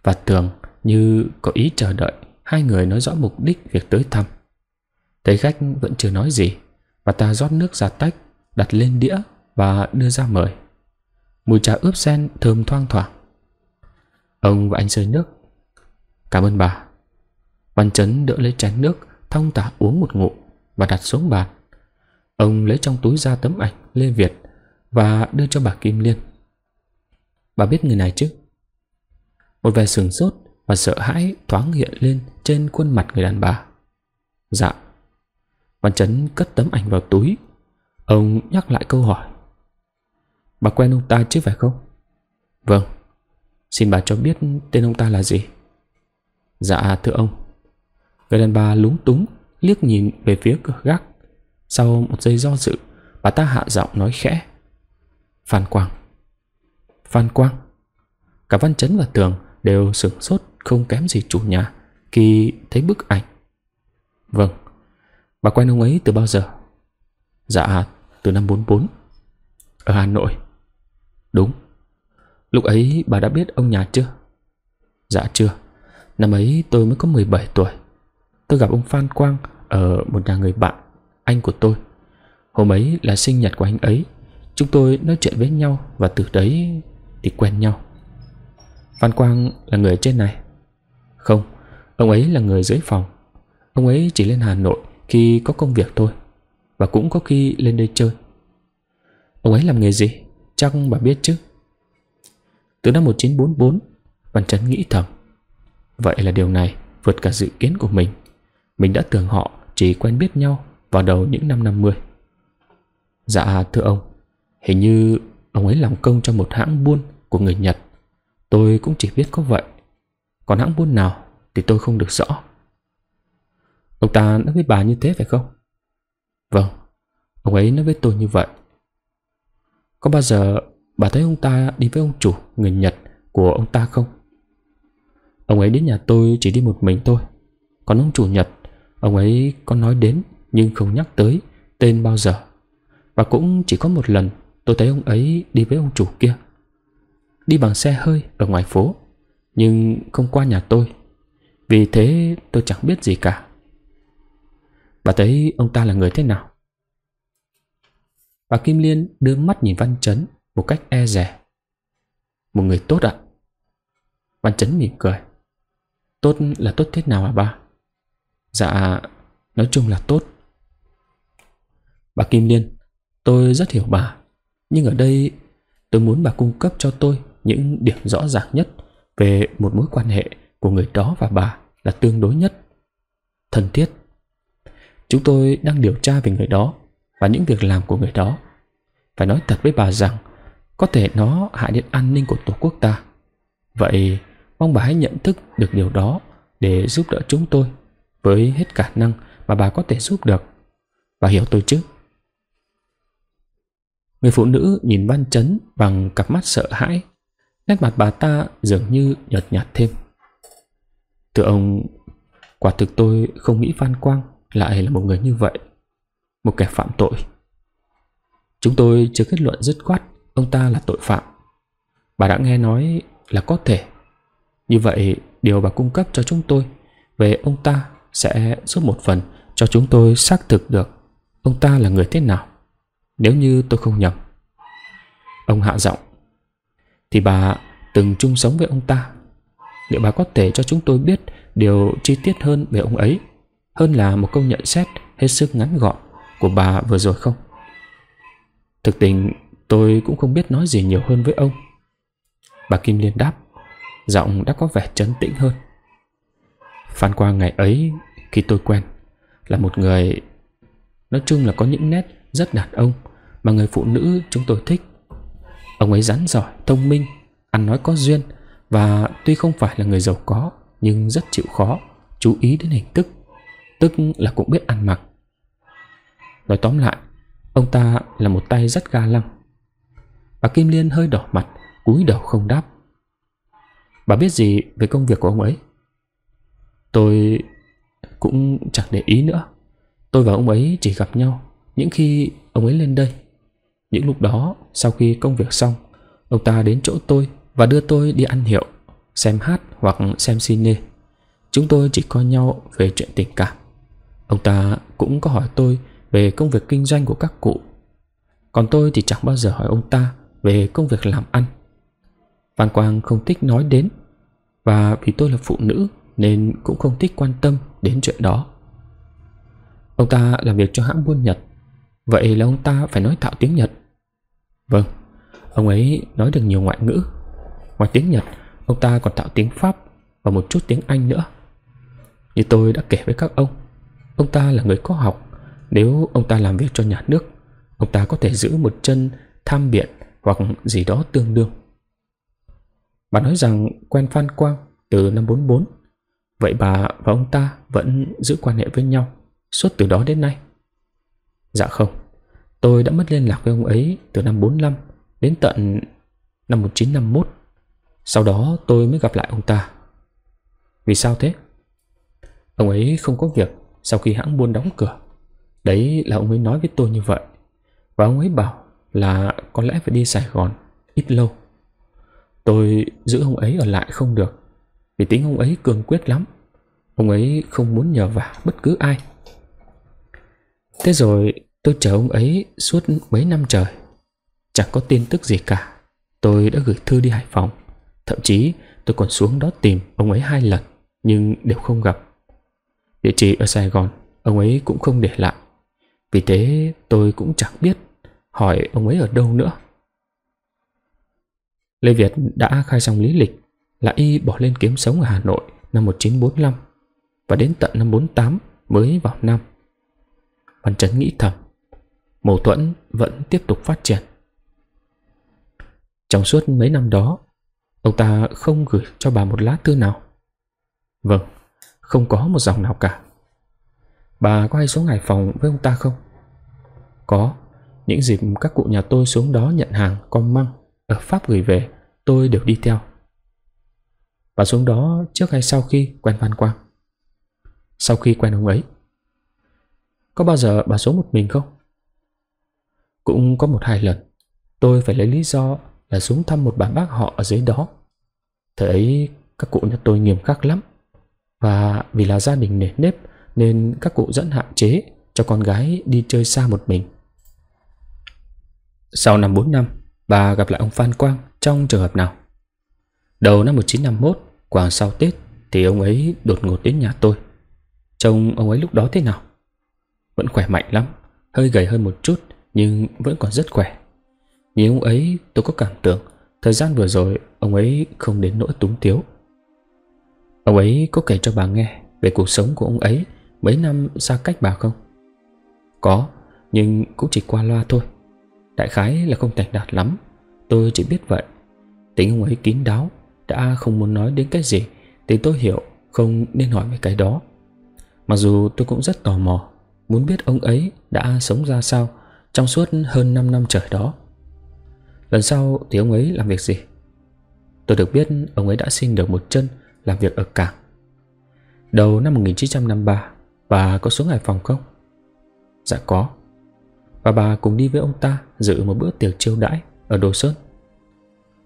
Và tưởng như có ý chờ đợi hai người nói rõ mục đích việc tới thăm. Thấy khách vẫn chưa nói gì, bà ta rót nước ra tách đặt lên đĩa và đưa ra mời. Mùi trà ướp sen thơm thoang thoảng. Ông và anh rơi nước. Cảm ơn bà. Văn Chấn đỡ lấy chén nước, thong thả uống một ngụm và đặt xuống bàn. Ông lấy trong túi ra tấm ảnh Lê Việt và đưa cho bà Kim Liên. Bà biết người này chứ? Một vẻ sừng sốt và sợ hãi thoáng hiện lên trên khuôn mặt người đàn bà. Dạ. Văn Chấn cất tấm ảnh vào túi Ông nhắc lại câu hỏi Bà quen ông ta chứ phải không? Vâng Xin bà cho biết tên ông ta là gì? Dạ thưa ông Người đàn bà lúng túng Liếc nhìn về phía cửa gác Sau một giây do dự Bà ta hạ giọng nói khẽ Phan Quang Phan Quang Cả Văn Chấn và Tường đều sửng sốt Không kém gì chủ nhà Khi thấy bức ảnh Vâng Bà quen ông ấy từ bao giờ Dạ từ năm 44 Ở Hà Nội Đúng Lúc ấy bà đã biết ông nhà chưa? Dạ chưa Năm ấy tôi mới có 17 tuổi Tôi gặp ông Phan Quang Ở một nhà người bạn Anh của tôi Hôm ấy là sinh nhật của anh ấy Chúng tôi nói chuyện với nhau Và từ đấy thì quen nhau Phan Quang là người trên này Không Ông ấy là người dưới phòng Ông ấy chỉ lên Hà Nội khi có công việc thôi và cũng có khi lên đây chơi Ông ấy làm nghề gì Chắc bà biết chứ Từ năm 1944 Văn Trấn nghĩ thầm Vậy là điều này vượt cả dự kiến của mình Mình đã tưởng họ chỉ quen biết nhau Vào đầu những năm 50 Dạ thưa ông Hình như ông ấy làm công cho một hãng buôn Của người Nhật Tôi cũng chỉ biết có vậy Còn hãng buôn nào thì tôi không được rõ Ông ta nói với bà như thế phải không Vâng, ông ấy nói với tôi như vậy. Có bao giờ bà thấy ông ta đi với ông chủ, người Nhật của ông ta không? Ông ấy đến nhà tôi chỉ đi một mình thôi. Còn ông chủ Nhật, ông ấy có nói đến nhưng không nhắc tới tên bao giờ. Và cũng chỉ có một lần tôi thấy ông ấy đi với ông chủ kia. Đi bằng xe hơi ở ngoài phố, nhưng không qua nhà tôi. Vì thế tôi chẳng biết gì cả. Bà thấy ông ta là người thế nào? Bà Kim Liên đưa mắt nhìn Văn Trấn một cách e rẻ. Một người tốt ạ. Văn Trấn mỉm cười. Tốt là tốt thế nào hả à, bà? Dạ, nói chung là tốt. Bà Kim Liên, tôi rất hiểu bà. Nhưng ở đây tôi muốn bà cung cấp cho tôi những điểm rõ ràng nhất về một mối quan hệ của người đó và bà là tương đối nhất. Thân thiết Chúng tôi đang điều tra về người đó và những việc làm của người đó. Phải nói thật với bà rằng có thể nó hại đến an ninh của Tổ quốc ta. Vậy mong bà hãy nhận thức được điều đó để giúp đỡ chúng tôi với hết khả năng mà bà có thể giúp được. Bà hiểu tôi chứ? Người phụ nữ nhìn ban Chấn bằng cặp mắt sợ hãi. Nét mặt bà ta dường như nhợt nhạt thêm. Thưa ông, quả thực tôi không nghĩ Phan Quang lại là một người như vậy Một kẻ phạm tội Chúng tôi chưa kết luận dứt khoát Ông ta là tội phạm Bà đã nghe nói là có thể Như vậy điều bà cung cấp cho chúng tôi Về ông ta sẽ giúp một phần Cho chúng tôi xác thực được Ông ta là người thế nào Nếu như tôi không nhầm Ông hạ giọng Thì bà từng chung sống với ông ta Liệu bà có thể cho chúng tôi biết Điều chi tiết hơn về ông ấy hơn là một câu nhận xét hết sức ngắn gọn của bà vừa rồi không? Thực tình tôi cũng không biết nói gì nhiều hơn với ông. Bà Kim Liên đáp, giọng đã có vẻ trấn tĩnh hơn. Phan Quang ngày ấy khi tôi quen là một người nói chung là có những nét rất đàn ông mà người phụ nữ chúng tôi thích. Ông ấy rắn giỏi, thông minh, ăn nói có duyên và tuy không phải là người giàu có nhưng rất chịu khó, chú ý đến hình thức Tức là cũng biết ăn mặc Nói tóm lại Ông ta là một tay rất ga lăng Bà Kim Liên hơi đỏ mặt cúi đầu không đáp Bà biết gì về công việc của ông ấy Tôi cũng chẳng để ý nữa Tôi và ông ấy chỉ gặp nhau Những khi ông ấy lên đây Những lúc đó sau khi công việc xong Ông ta đến chỗ tôi Và đưa tôi đi ăn hiệu Xem hát hoặc xem cine Chúng tôi chỉ coi nhau về chuyện tình cảm Ông ta cũng có hỏi tôi về công việc kinh doanh của các cụ. Còn tôi thì chẳng bao giờ hỏi ông ta về công việc làm ăn. Phan Quang không thích nói đến và vì tôi là phụ nữ nên cũng không thích quan tâm đến chuyện đó. Ông ta làm việc cho hãng buôn Nhật, vậy là ông ta phải nói thạo tiếng Nhật. Vâng, ông ấy nói được nhiều ngoại ngữ. Ngoài tiếng Nhật, ông ta còn thạo tiếng Pháp và một chút tiếng Anh nữa. Như tôi đã kể với các ông, Ông ta là người có học Nếu ông ta làm việc cho nhà nước Ông ta có thể giữ một chân tham biện Hoặc gì đó tương đương Bà nói rằng quen Phan Quang từ năm 44 Vậy bà và ông ta vẫn giữ quan hệ với nhau Suốt từ đó đến nay Dạ không Tôi đã mất liên lạc với ông ấy từ năm 45 Đến tận năm 1951 Sau đó tôi mới gặp lại ông ta Vì sao thế? Ông ấy không có việc sau khi hãng buôn đóng cửa. Đấy là ông ấy nói với tôi như vậy. Và ông ấy bảo là có lẽ phải đi Sài Gòn ít lâu. Tôi giữ ông ấy ở lại không được, vì tính ông ấy cường quyết lắm. Ông ấy không muốn nhờ vả bất cứ ai. Thế rồi tôi chờ ông ấy suốt mấy năm trời. Chẳng có tin tức gì cả. Tôi đã gửi thư đi Hải Phòng. Thậm chí tôi còn xuống đó tìm ông ấy hai lần, nhưng đều không gặp. Địa chỉ ở Sài Gòn Ông ấy cũng không để lại Vì thế tôi cũng chẳng biết Hỏi ông ấy ở đâu nữa Lê Việt đã khai xong lý lịch Là y bỏ lên kiếm sống ở Hà Nội Năm 1945 Và đến tận năm 48 mới vào Nam Văn Trấn nghĩ thầm Mâu thuẫn vẫn tiếp tục phát triển Trong suốt mấy năm đó Ông ta không gửi cho bà một lá thư nào Vâng không có một dòng nào cả Bà có hay xuống Hải Phòng với ông ta không? Có Những dịp các cụ nhà tôi xuống đó nhận hàng Con măng ở Pháp gửi về Tôi đều đi theo Bà xuống đó trước hay sau khi quen Văn Quang? Sau khi quen ông ấy Có bao giờ bà xuống một mình không? Cũng có một hai lần Tôi phải lấy lý do là xuống thăm một bà bác họ ở dưới đó Thời ấy các cụ nhà tôi nghiêm khắc lắm và vì là gia đình nề nếp nên các cụ dẫn hạn chế cho con gái đi chơi xa một mình. Sau năm 4 năm, bà gặp lại ông Phan Quang trong trường hợp nào? Đầu năm 1951, khoảng sau Tết thì ông ấy đột ngột đến nhà tôi. Trông ông ấy lúc đó thế nào? Vẫn khỏe mạnh lắm, hơi gầy hơn một chút nhưng vẫn còn rất khỏe. Nhìn ông ấy tôi có cảm tưởng thời gian vừa rồi ông ấy không đến nỗi túng thiếu. Ông ấy có kể cho bà nghe về cuộc sống của ông ấy mấy năm xa cách bà không? Có, nhưng cũng chỉ qua loa thôi. Đại khái là không thành đạt lắm, tôi chỉ biết vậy. Tính ông ấy kín đáo, đã không muốn nói đến cái gì thì tôi hiểu không nên hỏi về cái đó. Mặc dù tôi cũng rất tò mò, muốn biết ông ấy đã sống ra sao trong suốt hơn 5 năm trời đó. Lần sau thì ông ấy làm việc gì? Tôi được biết ông ấy đã sinh được một chân làm việc ở cảng. Đầu năm 1953, bà có xuống Hải Phòng không? Dạ có. Và bà cùng đi với ông ta dự một bữa tiệc chiêu đãi ở Đồ Sơn.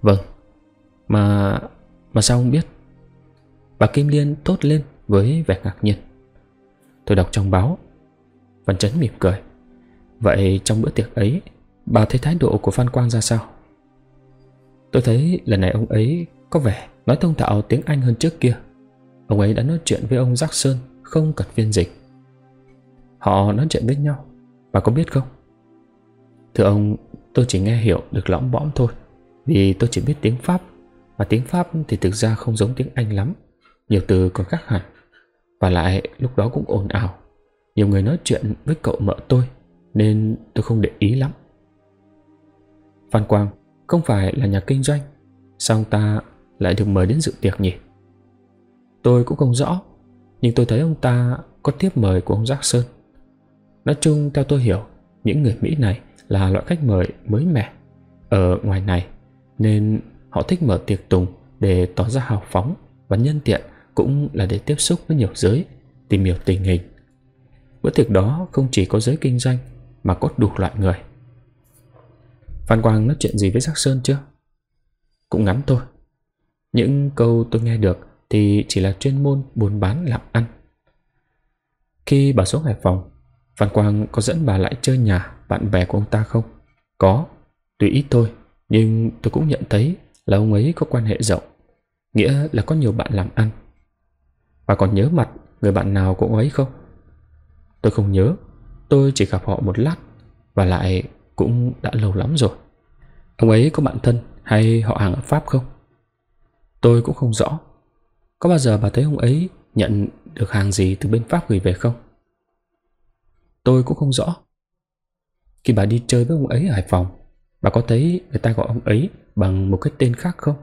Vâng. Mà mà sao ông biết? Bà Kim Liên tốt lên với vẻ ngạc nhiên. Tôi đọc trong báo. Văn Trấn mỉm cười. Vậy trong bữa tiệc ấy, bà thấy thái độ của Phan Quang ra sao? Tôi thấy lần này ông ấy có vẻ nói thông thạo tiếng Anh hơn trước kia. Ông ấy đã nói chuyện với ông Jackson, không cần phiên dịch. Họ nói chuyện với nhau, bà có biết không? Thưa ông, tôi chỉ nghe hiểu được lõm bõm thôi, vì tôi chỉ biết tiếng Pháp, và tiếng Pháp thì thực ra không giống tiếng Anh lắm, nhiều từ còn khác hẳn. Và lại lúc đó cũng ồn ào, nhiều người nói chuyện với cậu mợ tôi, nên tôi không để ý lắm. Phan Quang không phải là nhà kinh doanh, song ta lại được mời đến dự tiệc nhỉ? Tôi cũng không rõ, nhưng tôi thấy ông ta có tiếp mời của ông Jackson. Nói chung theo tôi hiểu, những người Mỹ này là loại khách mời mới mẻ ở ngoài này, nên họ thích mở tiệc tùng để tỏ ra hào phóng và nhân tiện cũng là để tiếp xúc với nhiều giới, tìm hiểu tình hình. Bữa tiệc đó không chỉ có giới kinh doanh mà có đủ loại người. Phan Quang nói chuyện gì với Jackson chưa? Cũng ngắn thôi những câu tôi nghe được thì chỉ là chuyên môn buôn bán làm ăn. Khi bà xuống Hải Phòng, Phan Quang có dẫn bà lại chơi nhà bạn bè của ông ta không? Có, tuy ít thôi, nhưng tôi cũng nhận thấy là ông ấy có quan hệ rộng, nghĩa là có nhiều bạn làm ăn. Bà còn nhớ mặt người bạn nào của ông ấy không? Tôi không nhớ, tôi chỉ gặp họ một lát và lại cũng đã lâu lắm rồi. Ông ấy có bạn thân hay họ hàng ở Pháp không? Tôi cũng không rõ Có bao giờ bà thấy ông ấy nhận được hàng gì từ bên Pháp gửi về không? Tôi cũng không rõ Khi bà đi chơi với ông ấy ở Hải Phòng Bà có thấy người ta gọi ông ấy bằng một cái tên khác không?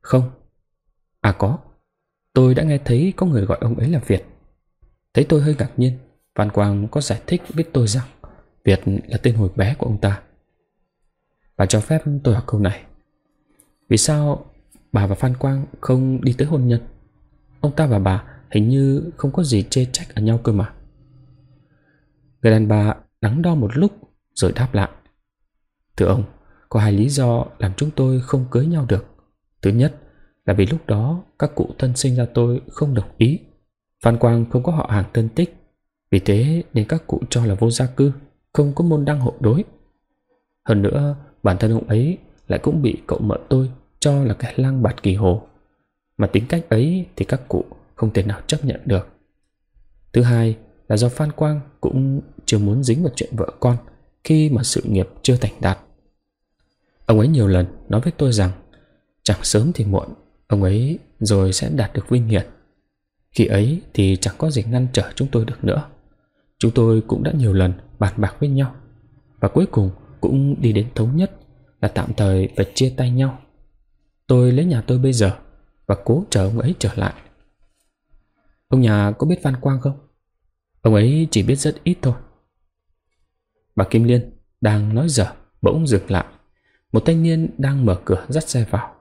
Không À có Tôi đã nghe thấy có người gọi ông ấy là Việt Thấy tôi hơi ngạc nhiên Phan Quang có giải thích với tôi rằng Việt là tên hồi bé của ông ta Bà cho phép tôi hỏi câu này Vì sao bà và Phan Quang không đi tới hôn nhân. Ông ta và bà hình như không có gì chê trách ở nhau cơ mà. Người đàn bà đắn đo một lúc rồi đáp lại. Thưa ông, có hai lý do làm chúng tôi không cưới nhau được. Thứ nhất là vì lúc đó các cụ thân sinh ra tôi không đồng ý. Phan Quang không có họ hàng thân tích. Vì thế nên các cụ cho là vô gia cư, không có môn đăng hộ đối. Hơn nữa, bản thân ông ấy lại cũng bị cậu mợ tôi cho là cái lang bạt kỳ hồ. Mà tính cách ấy thì các cụ không thể nào chấp nhận được. Thứ hai là do Phan Quang cũng chưa muốn dính vào chuyện vợ con khi mà sự nghiệp chưa thành đạt. Ông ấy nhiều lần nói với tôi rằng chẳng sớm thì muộn, ông ấy rồi sẽ đạt được vinh hiển. Khi ấy thì chẳng có gì ngăn trở chúng tôi được nữa. Chúng tôi cũng đã nhiều lần bàn bạc với nhau và cuối cùng cũng đi đến thống nhất là tạm thời phải chia tay nhau Tôi lấy nhà tôi bây giờ và cố chờ ông ấy trở lại. Ông nhà có biết Văn Quang không? Ông ấy chỉ biết rất ít thôi. Bà Kim Liên đang nói dở bỗng dừng lại. Một thanh niên đang mở cửa dắt xe vào.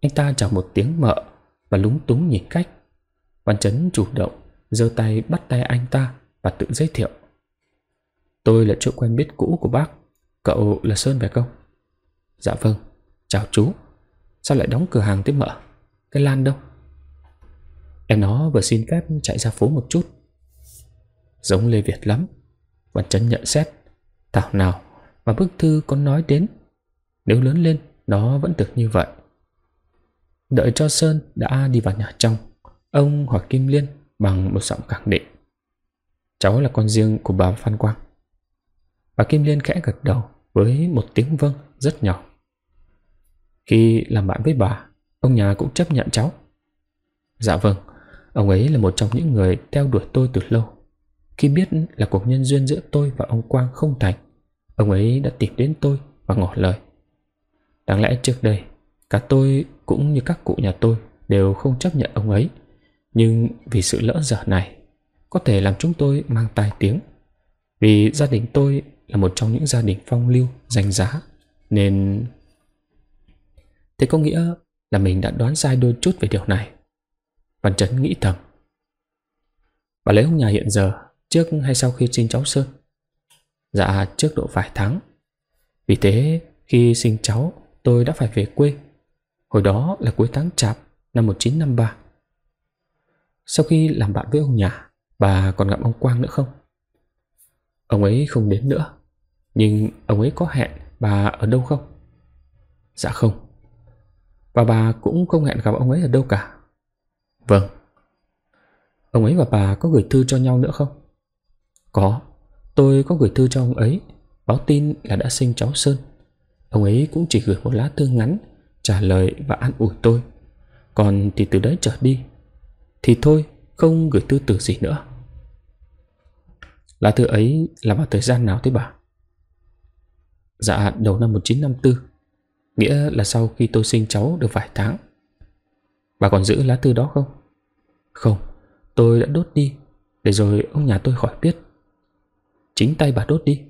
Anh ta chào một tiếng mợ và lúng túng nhìn cách. Văn Chấn chủ động giơ tay bắt tay anh ta và tự giới thiệu. Tôi là chỗ quen biết cũ của bác. Cậu là Sơn phải không? Dạ vâng. Chào chú. Sao lại đóng cửa hàng thế mở Cái Lan đâu Em nó vừa xin phép chạy ra phố một chút Giống Lê Việt lắm Văn chấn nhận xét Thảo nào mà bức thư có nói đến Nếu lớn lên Nó vẫn được như vậy Đợi cho Sơn đã đi vào nhà trong Ông hỏi Kim Liên Bằng một giọng khẳng định Cháu là con riêng của bà Phan Quang Bà Kim Liên khẽ gật đầu Với một tiếng vâng rất nhỏ khi làm bạn với bà, ông nhà cũng chấp nhận cháu. Dạ vâng, ông ấy là một trong những người theo đuổi tôi từ lâu. Khi biết là cuộc nhân duyên giữa tôi và ông Quang không thành, ông ấy đã tìm đến tôi và ngỏ lời. Đáng lẽ trước đây, cả tôi cũng như các cụ nhà tôi đều không chấp nhận ông ấy. Nhưng vì sự lỡ dở này, có thể làm chúng tôi mang tai tiếng. Vì gia đình tôi là một trong những gia đình phong lưu, danh giá, nên Thế có nghĩa là mình đã đoán sai đôi chút về điều này. Văn Trấn nghĩ thầm. Bà lấy ông nhà hiện giờ, trước hay sau khi sinh cháu Sơn? Dạ, trước độ vài tháng. Vì thế, khi sinh cháu, tôi đã phải về quê. Hồi đó là cuối tháng chạp năm 1953. Sau khi làm bạn với ông nhà, bà còn gặp ông Quang nữa không? Ông ấy không đến nữa, nhưng ông ấy có hẹn bà ở đâu không? Dạ không và bà cũng không hẹn gặp ông ấy ở đâu cả. Vâng. Ông ấy và bà có gửi thư cho nhau nữa không? Có. Tôi có gửi thư cho ông ấy, báo tin là đã sinh cháu Sơn. Ông ấy cũng chỉ gửi một lá thư ngắn, trả lời và an ủi tôi. Còn thì từ đấy trở đi, thì thôi, không gửi thư từ gì nữa. Lá thư ấy là vào thời gian nào thế bà? Dạ đầu năm 1954 Nghĩa là sau khi tôi sinh cháu được vài tháng Bà còn giữ lá thư đó không? Không, tôi đã đốt đi Để rồi ông nhà tôi khỏi biết Chính tay bà đốt đi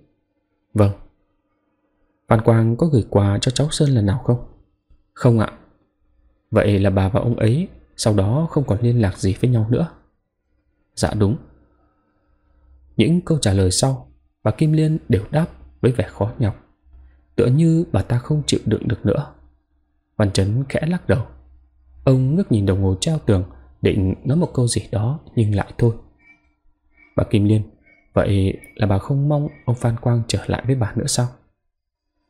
Vâng Phan Quang có gửi quà cho cháu Sơn lần nào không? Không ạ Vậy là bà và ông ấy Sau đó không còn liên lạc gì với nhau nữa Dạ đúng Những câu trả lời sau Bà Kim Liên đều đáp với vẻ khó nhọc Tựa như bà ta không chịu đựng được nữa Văn Trấn khẽ lắc đầu Ông ngước nhìn đồng hồ treo tường Định nói một câu gì đó Nhưng lại thôi Bà Kim Liên Vậy là bà không mong ông Phan Quang trở lại với bà nữa sao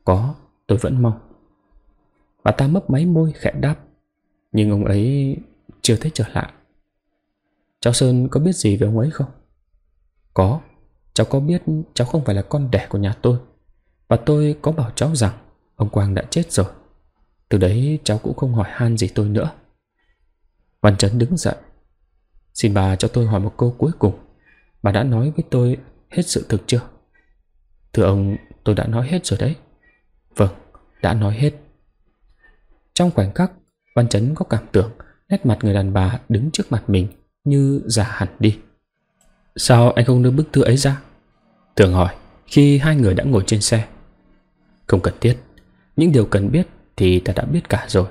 Có tôi vẫn mong Bà ta mấp máy môi khẽ đáp Nhưng ông ấy chưa thấy trở lại Cháu Sơn có biết gì về ông ấy không? Có Cháu có biết cháu không phải là con đẻ của nhà tôi và tôi có bảo cháu rằng ông Quang đã chết rồi. Từ đấy cháu cũng không hỏi han gì tôi nữa. Văn Trấn đứng dậy. Xin bà cho tôi hỏi một câu cuối cùng. Bà đã nói với tôi hết sự thực chưa? Thưa ông, tôi đã nói hết rồi đấy. Vâng, đã nói hết. Trong khoảnh khắc, Văn Trấn có cảm tưởng nét mặt người đàn bà đứng trước mặt mình như già hẳn đi. Sao anh không đưa bức thư ấy ra? Tường hỏi khi hai người đã ngồi trên xe. Không cần thiết Những điều cần biết thì ta đã biết cả rồi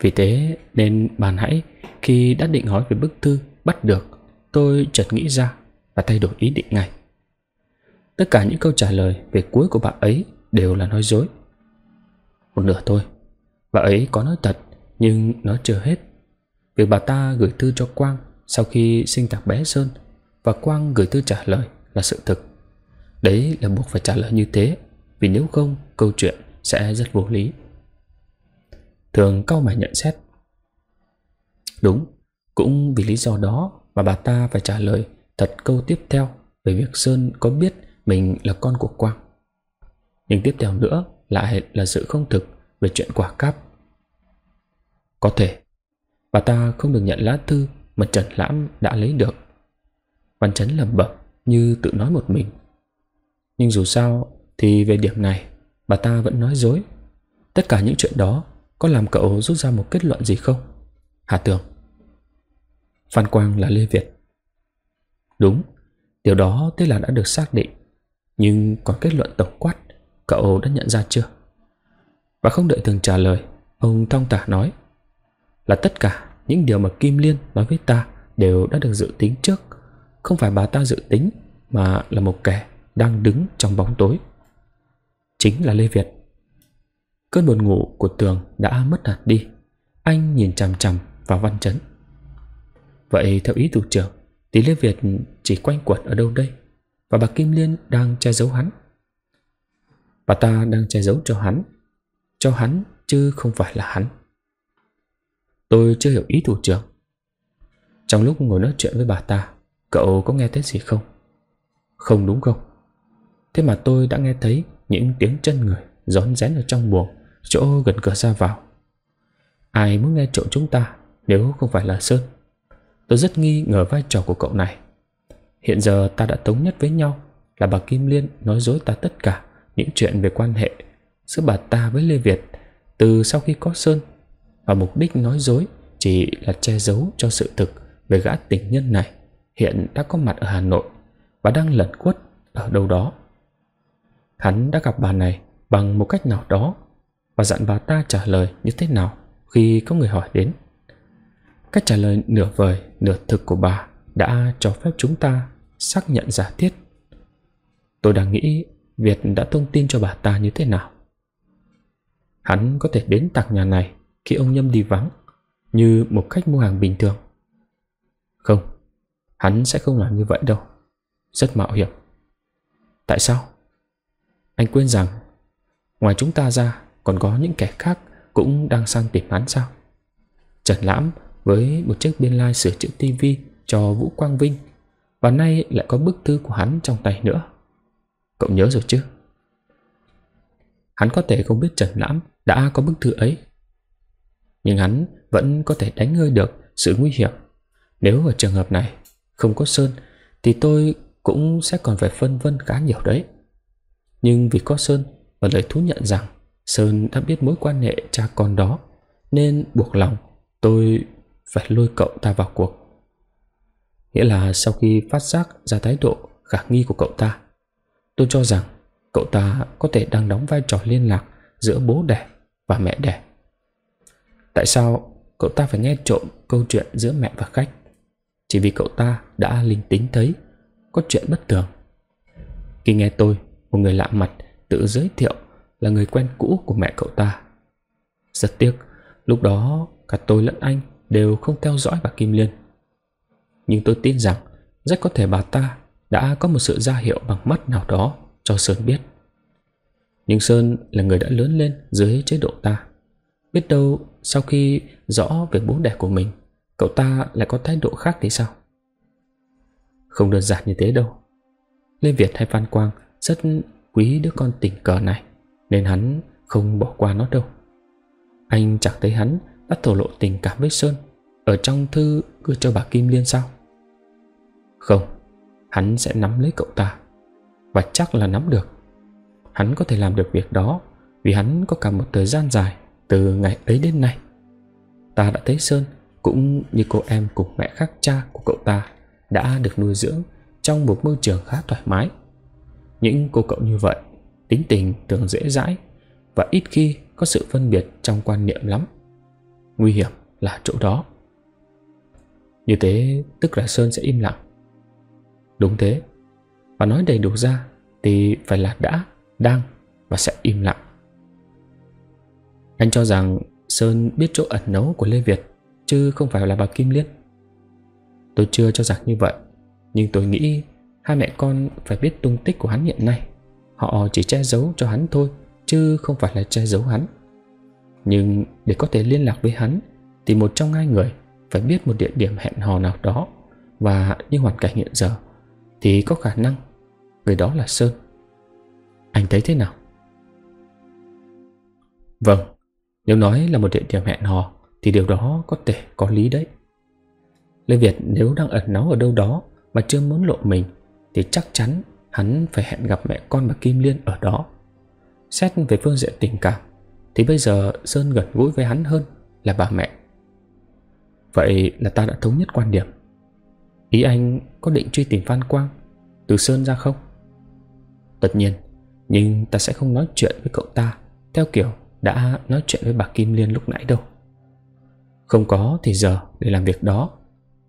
Vì thế nên bạn hãy Khi đã định hỏi về bức thư Bắt được Tôi chợt nghĩ ra Và thay đổi ý định ngay Tất cả những câu trả lời về cuối của bà ấy Đều là nói dối Một nửa thôi Bà ấy có nói thật Nhưng nói chưa hết Việc bà ta gửi thư cho Quang Sau khi sinh tạc bé Sơn Và Quang gửi thư trả lời là sự thực Đấy là buộc phải trả lời như thế vì nếu không câu chuyện sẽ rất vô lý. Thường cao mày nhận xét. Đúng, cũng vì lý do đó mà bà ta phải trả lời thật câu tiếp theo về việc Sơn có biết mình là con của Quang. Nhưng tiếp theo nữa lại là sự không thực về chuyện quả cáp. Có thể, bà ta không được nhận lá thư mà Trần Lãm đã lấy được. Văn Chấn lẩm bẩm như tự nói một mình. Nhưng dù sao thì về điểm này bà ta vẫn nói dối. Tất cả những chuyện đó có làm cậu rút ra một kết luận gì không? Hà Tường Phan Quang là Lê Việt Đúng, điều đó tức là đã được xác định Nhưng còn kết luận tổng quát Cậu đã nhận ra chưa? Và không đợi thường trả lời Ông thong tả nói Là tất cả những điều mà Kim Liên nói với ta Đều đã được dự tính trước Không phải bà ta dự tính Mà là một kẻ đang đứng trong bóng tối chính là Lê Việt. Cơn buồn ngủ của Tường đã mất hạt đi. Anh nhìn chằm chằm vào Văn Chấn. Vậy theo ý thủ trưởng, thì Lê Việt chỉ quanh quẩn ở đâu đây? Và bà Kim Liên đang che giấu hắn. Bà ta đang che giấu cho hắn. Cho hắn chứ không phải là hắn. Tôi chưa hiểu ý thủ trưởng. Trong lúc ngồi nói chuyện với bà ta, cậu có nghe thấy gì không? Không đúng không? Thế mà tôi đã nghe thấy những tiếng chân người rón rén ở trong buồng, chỗ gần cửa ra vào. Ai muốn nghe trộm chúng ta nếu không phải là Sơn? Tôi rất nghi ngờ vai trò của cậu này. Hiện giờ ta đã thống nhất với nhau là bà Kim Liên nói dối ta tất cả những chuyện về quan hệ giữa bà ta với Lê Việt từ sau khi có Sơn và mục đích nói dối chỉ là che giấu cho sự thực về gã tình nhân này hiện đã có mặt ở Hà Nội và đang lẩn quất ở đâu đó Hắn đã gặp bà này bằng một cách nào đó và dặn bà ta trả lời như thế nào khi có người hỏi đến. Cách trả lời nửa vời, nửa thực của bà đã cho phép chúng ta xác nhận giả thiết. Tôi đang nghĩ Việt đã thông tin cho bà ta như thế nào. Hắn có thể đến tặng nhà này khi ông Nhâm đi vắng như một khách mua hàng bình thường. Không, hắn sẽ không làm như vậy đâu. Rất mạo hiểm. Tại sao? Anh quên rằng Ngoài chúng ta ra Còn có những kẻ khác Cũng đang sang tìm hắn sao Trần Lãm với một chiếc biên lai like sửa chữa TV cho Vũ Quang Vinh và nay lại có bức thư của hắn trong tay nữa. Cậu nhớ rồi chứ? Hắn có thể không biết Trần Lãm đã có bức thư ấy. Nhưng hắn vẫn có thể đánh hơi được sự nguy hiểm. Nếu ở trường hợp này không có Sơn thì tôi cũng sẽ còn phải phân vân khá nhiều đấy. Nhưng vì có Sơn và lời thú nhận rằng Sơn đã biết mối quan hệ cha con đó Nên buộc lòng tôi phải lôi cậu ta vào cuộc Nghĩa là sau khi phát giác ra thái độ khả nghi của cậu ta Tôi cho rằng cậu ta có thể đang đóng vai trò liên lạc giữa bố đẻ và mẹ đẻ Tại sao cậu ta phải nghe trộm câu chuyện giữa mẹ và khách Chỉ vì cậu ta đã linh tính thấy có chuyện bất thường Khi nghe tôi một người lạ mặt tự giới thiệu là người quen cũ của mẹ cậu ta. Rất tiếc, lúc đó cả tôi lẫn anh đều không theo dõi bà Kim Liên. Nhưng tôi tin rằng rất có thể bà ta đã có một sự ra hiệu bằng mắt nào đó cho Sơn biết. Nhưng Sơn là người đã lớn lên dưới chế độ ta. Biết đâu sau khi rõ về bố đẻ của mình, cậu ta lại có thái độ khác thì sao? Không đơn giản như thế đâu. Lê Việt hay Phan Quang rất quý đứa con tình cờ này nên hắn không bỏ qua nó đâu. Anh chẳng thấy hắn đã thổ lộ tình cảm với Sơn ở trong thư gửi cho bà Kim Liên sao? Không, hắn sẽ nắm lấy cậu ta và chắc là nắm được. Hắn có thể làm được việc đó vì hắn có cả một thời gian dài từ ngày ấy đến nay. Ta đã thấy Sơn cũng như cô em cùng mẹ khác cha của cậu ta đã được nuôi dưỡng trong một môi trường khá thoải mái những cô cậu như vậy Tính tình thường dễ dãi Và ít khi có sự phân biệt trong quan niệm lắm Nguy hiểm là chỗ đó Như thế tức là Sơn sẽ im lặng Đúng thế Và nói đầy đủ ra Thì phải là đã, đang và sẽ im lặng Anh cho rằng Sơn biết chỗ ẩn nấu của Lê Việt Chứ không phải là bà Kim Liên Tôi chưa cho rằng như vậy Nhưng tôi nghĩ Hai mẹ con phải biết tung tích của hắn hiện nay Họ chỉ che giấu cho hắn thôi Chứ không phải là che giấu hắn Nhưng để có thể liên lạc với hắn Thì một trong hai người Phải biết một địa điểm hẹn hò nào đó Và như hoàn cảnh hiện giờ Thì có khả năng Người đó là Sơn Anh thấy thế nào? Vâng Nếu nói là một địa điểm hẹn hò Thì điều đó có thể có lý đấy Lê Việt nếu đang ẩn náu ở đâu đó Mà chưa muốn lộ mình thì chắc chắn hắn phải hẹn gặp mẹ con bà Kim Liên ở đó. Xét về phương diện tình cảm, thì bây giờ Sơn gần gũi với hắn hơn là bà mẹ. Vậy là ta đã thống nhất quan điểm. Ý anh có định truy tìm Phan Quang từ Sơn ra không? Tất nhiên, nhưng ta sẽ không nói chuyện với cậu ta theo kiểu đã nói chuyện với bà Kim Liên lúc nãy đâu. Không có thì giờ để làm việc đó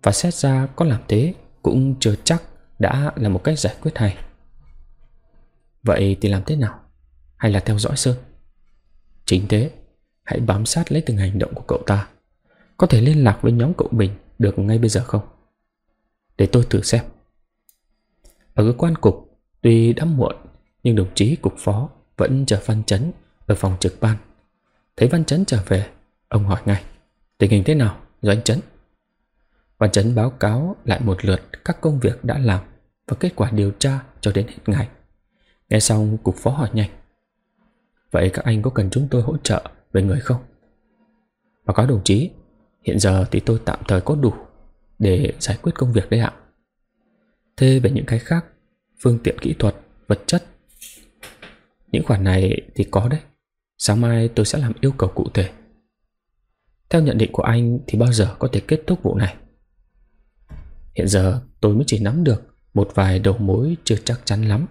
và xét ra có làm thế cũng chưa chắc đã là một cách giải quyết hay. Vậy thì làm thế nào? Hay là theo dõi Sơn? Chính thế, hãy bám sát lấy từng hành động của cậu ta. Có thể liên lạc với nhóm cậu Bình được ngay bây giờ không? Để tôi thử xem. Ở cơ quan cục, tuy đã muộn, nhưng đồng chí cục phó vẫn chờ Văn Chấn ở phòng trực ban. Thấy Văn Chấn trở về, ông hỏi ngay. Tình hình thế nào rồi anh Chấn? Và chấn báo cáo lại một lượt các công việc đã làm và kết quả điều tra cho đến hết ngày. Nghe xong, cục phó hỏi nhanh. Vậy các anh có cần chúng tôi hỗ trợ về người không? và có đồng chí, hiện giờ thì tôi tạm thời có đủ để giải quyết công việc đấy ạ. Thế về những cái khác, phương tiện kỹ thuật, vật chất. Những khoản này thì có đấy. Sáng mai tôi sẽ làm yêu cầu cụ thể. Theo nhận định của anh thì bao giờ có thể kết thúc vụ này? Hiện giờ tôi mới chỉ nắm được một vài đầu mối chưa chắc chắn lắm.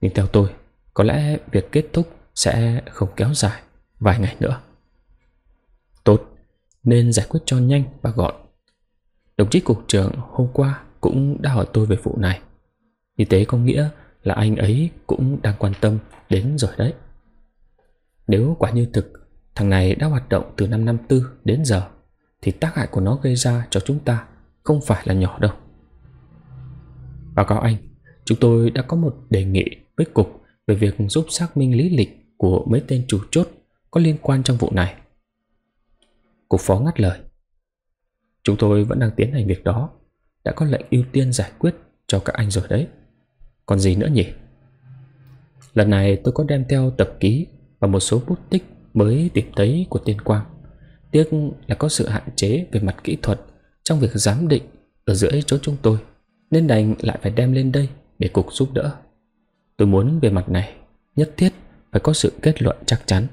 Nhưng theo tôi, có lẽ việc kết thúc sẽ không kéo dài vài ngày nữa. Tốt, nên giải quyết cho nhanh và gọn. Đồng chí cục trưởng hôm qua cũng đã hỏi tôi về vụ này. Như thế có nghĩa là anh ấy cũng đang quan tâm đến rồi đấy. Nếu quả như thực, thằng này đã hoạt động từ năm 54 đến giờ, thì tác hại của nó gây ra cho chúng ta không phải là nhỏ đâu. Báo cáo anh, chúng tôi đã có một đề nghị với cục về việc giúp xác minh lý lịch của mấy tên chủ chốt có liên quan trong vụ này. Cục phó ngắt lời. Chúng tôi vẫn đang tiến hành việc đó, đã có lệnh ưu tiên giải quyết cho các anh rồi đấy. Còn gì nữa nhỉ? Lần này tôi có đem theo tập ký và một số bút tích mới tìm thấy của tiên Quang. Tiếc là có sự hạn chế về mặt kỹ thuật trong việc giám định ở giữa chỗ chúng tôi Nên đành lại phải đem lên đây để cục giúp đỡ Tôi muốn về mặt này Nhất thiết phải có sự kết luận chắc chắn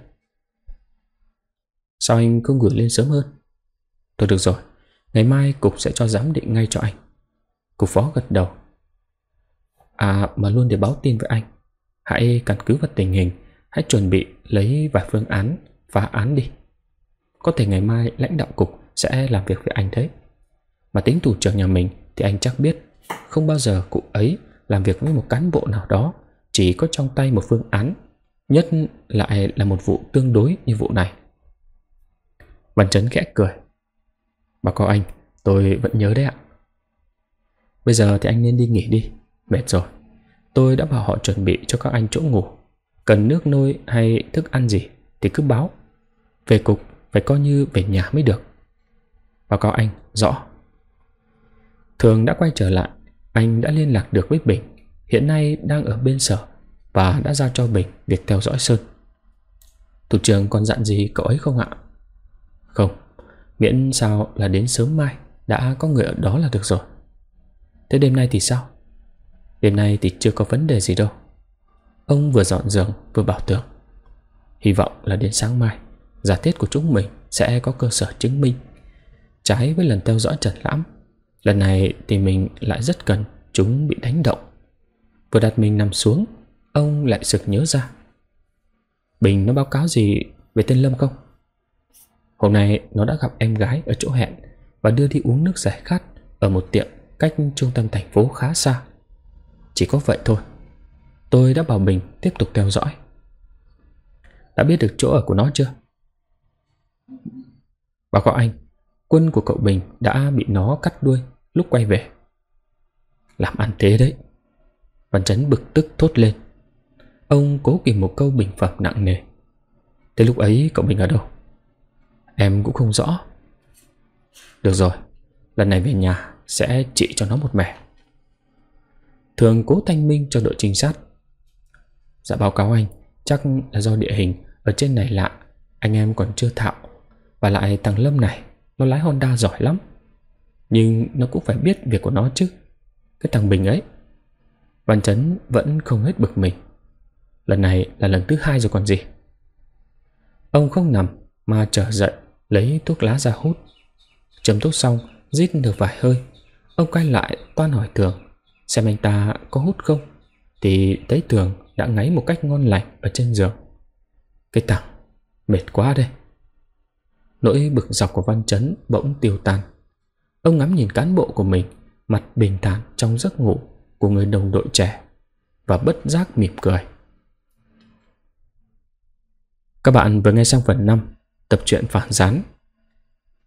Sao anh không gửi lên sớm hơn Thôi được rồi Ngày mai cục sẽ cho giám định ngay cho anh Cục phó gật đầu À mà luôn để báo tin với anh Hãy căn cứ vào tình hình Hãy chuẩn bị lấy vài phương án Phá án đi Có thể ngày mai lãnh đạo cục sẽ làm việc với anh thế mà tính thủ trưởng nhà mình thì anh chắc biết Không bao giờ cụ ấy làm việc với một cán bộ nào đó Chỉ có trong tay một phương án Nhất lại là một vụ tương đối như vụ này Văn Trấn khẽ cười Bà có anh, tôi vẫn nhớ đấy ạ Bây giờ thì anh nên đi nghỉ đi Mệt rồi Tôi đã bảo họ chuẩn bị cho các anh chỗ ngủ Cần nước nôi hay thức ăn gì Thì cứ báo Về cục phải coi như về nhà mới được Báo cáo anh, rõ Thường đã quay trở lại Anh đã liên lạc được với Bình Hiện nay đang ở bên sở Và đã giao cho Bình việc theo dõi Sơn Thủ trưởng còn dặn gì cậu ấy không ạ? Không Miễn sao là đến sớm mai Đã có người ở đó là được rồi Thế đêm nay thì sao? Đêm nay thì chưa có vấn đề gì đâu Ông vừa dọn giường vừa bảo tường Hy vọng là đến sáng mai Giả thiết của chúng mình sẽ có cơ sở chứng minh Trái với lần theo dõi trần lãm Lần này thì mình lại rất cần chúng bị đánh động. Vừa đặt mình nằm xuống, ông lại sực nhớ ra. Bình nó báo cáo gì về tên Lâm không? Hôm nay nó đã gặp em gái ở chỗ hẹn và đưa đi uống nước giải khát ở một tiệm cách trung tâm thành phố khá xa. Chỉ có vậy thôi. Tôi đã bảo Bình tiếp tục theo dõi. Đã biết được chỗ ở của nó chưa? Báo cáo anh, quân của cậu Bình đã bị nó cắt đuôi lúc quay về Làm ăn thế đấy Văn chấn bực tức thốt lên Ông cố kìm một câu bình phẩm nặng nề Thế lúc ấy cậu mình ở đâu? Em cũng không rõ Được rồi Lần này về nhà sẽ trị cho nó một mẻ Thường cố thanh minh cho đội trinh sát Dạ báo cáo anh Chắc là do địa hình Ở trên này lạ Anh em còn chưa thạo Và lại thằng Lâm này Nó lái Honda giỏi lắm nhưng nó cũng phải biết việc của nó chứ Cái thằng Bình ấy Văn Trấn vẫn không hết bực mình Lần này là lần thứ hai rồi còn gì Ông không nằm Mà trở dậy Lấy thuốc lá ra hút Chấm thuốc xong Rít được vài hơi Ông quay lại toan hỏi Tường Xem anh ta có hút không Thì thấy Tường đã ngáy một cách ngon lành Ở trên giường Cái thằng Mệt quá đây Nỗi bực dọc của Văn Trấn bỗng tiêu tan Ông ngắm nhìn cán bộ của mình, mặt bình thản trong giấc ngủ của người đồng đội trẻ và bất giác mỉm cười. Các bạn vừa nghe xong phần 5 tập truyện phản gián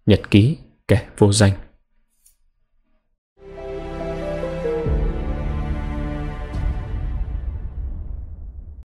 Nhật ký kẻ vô danh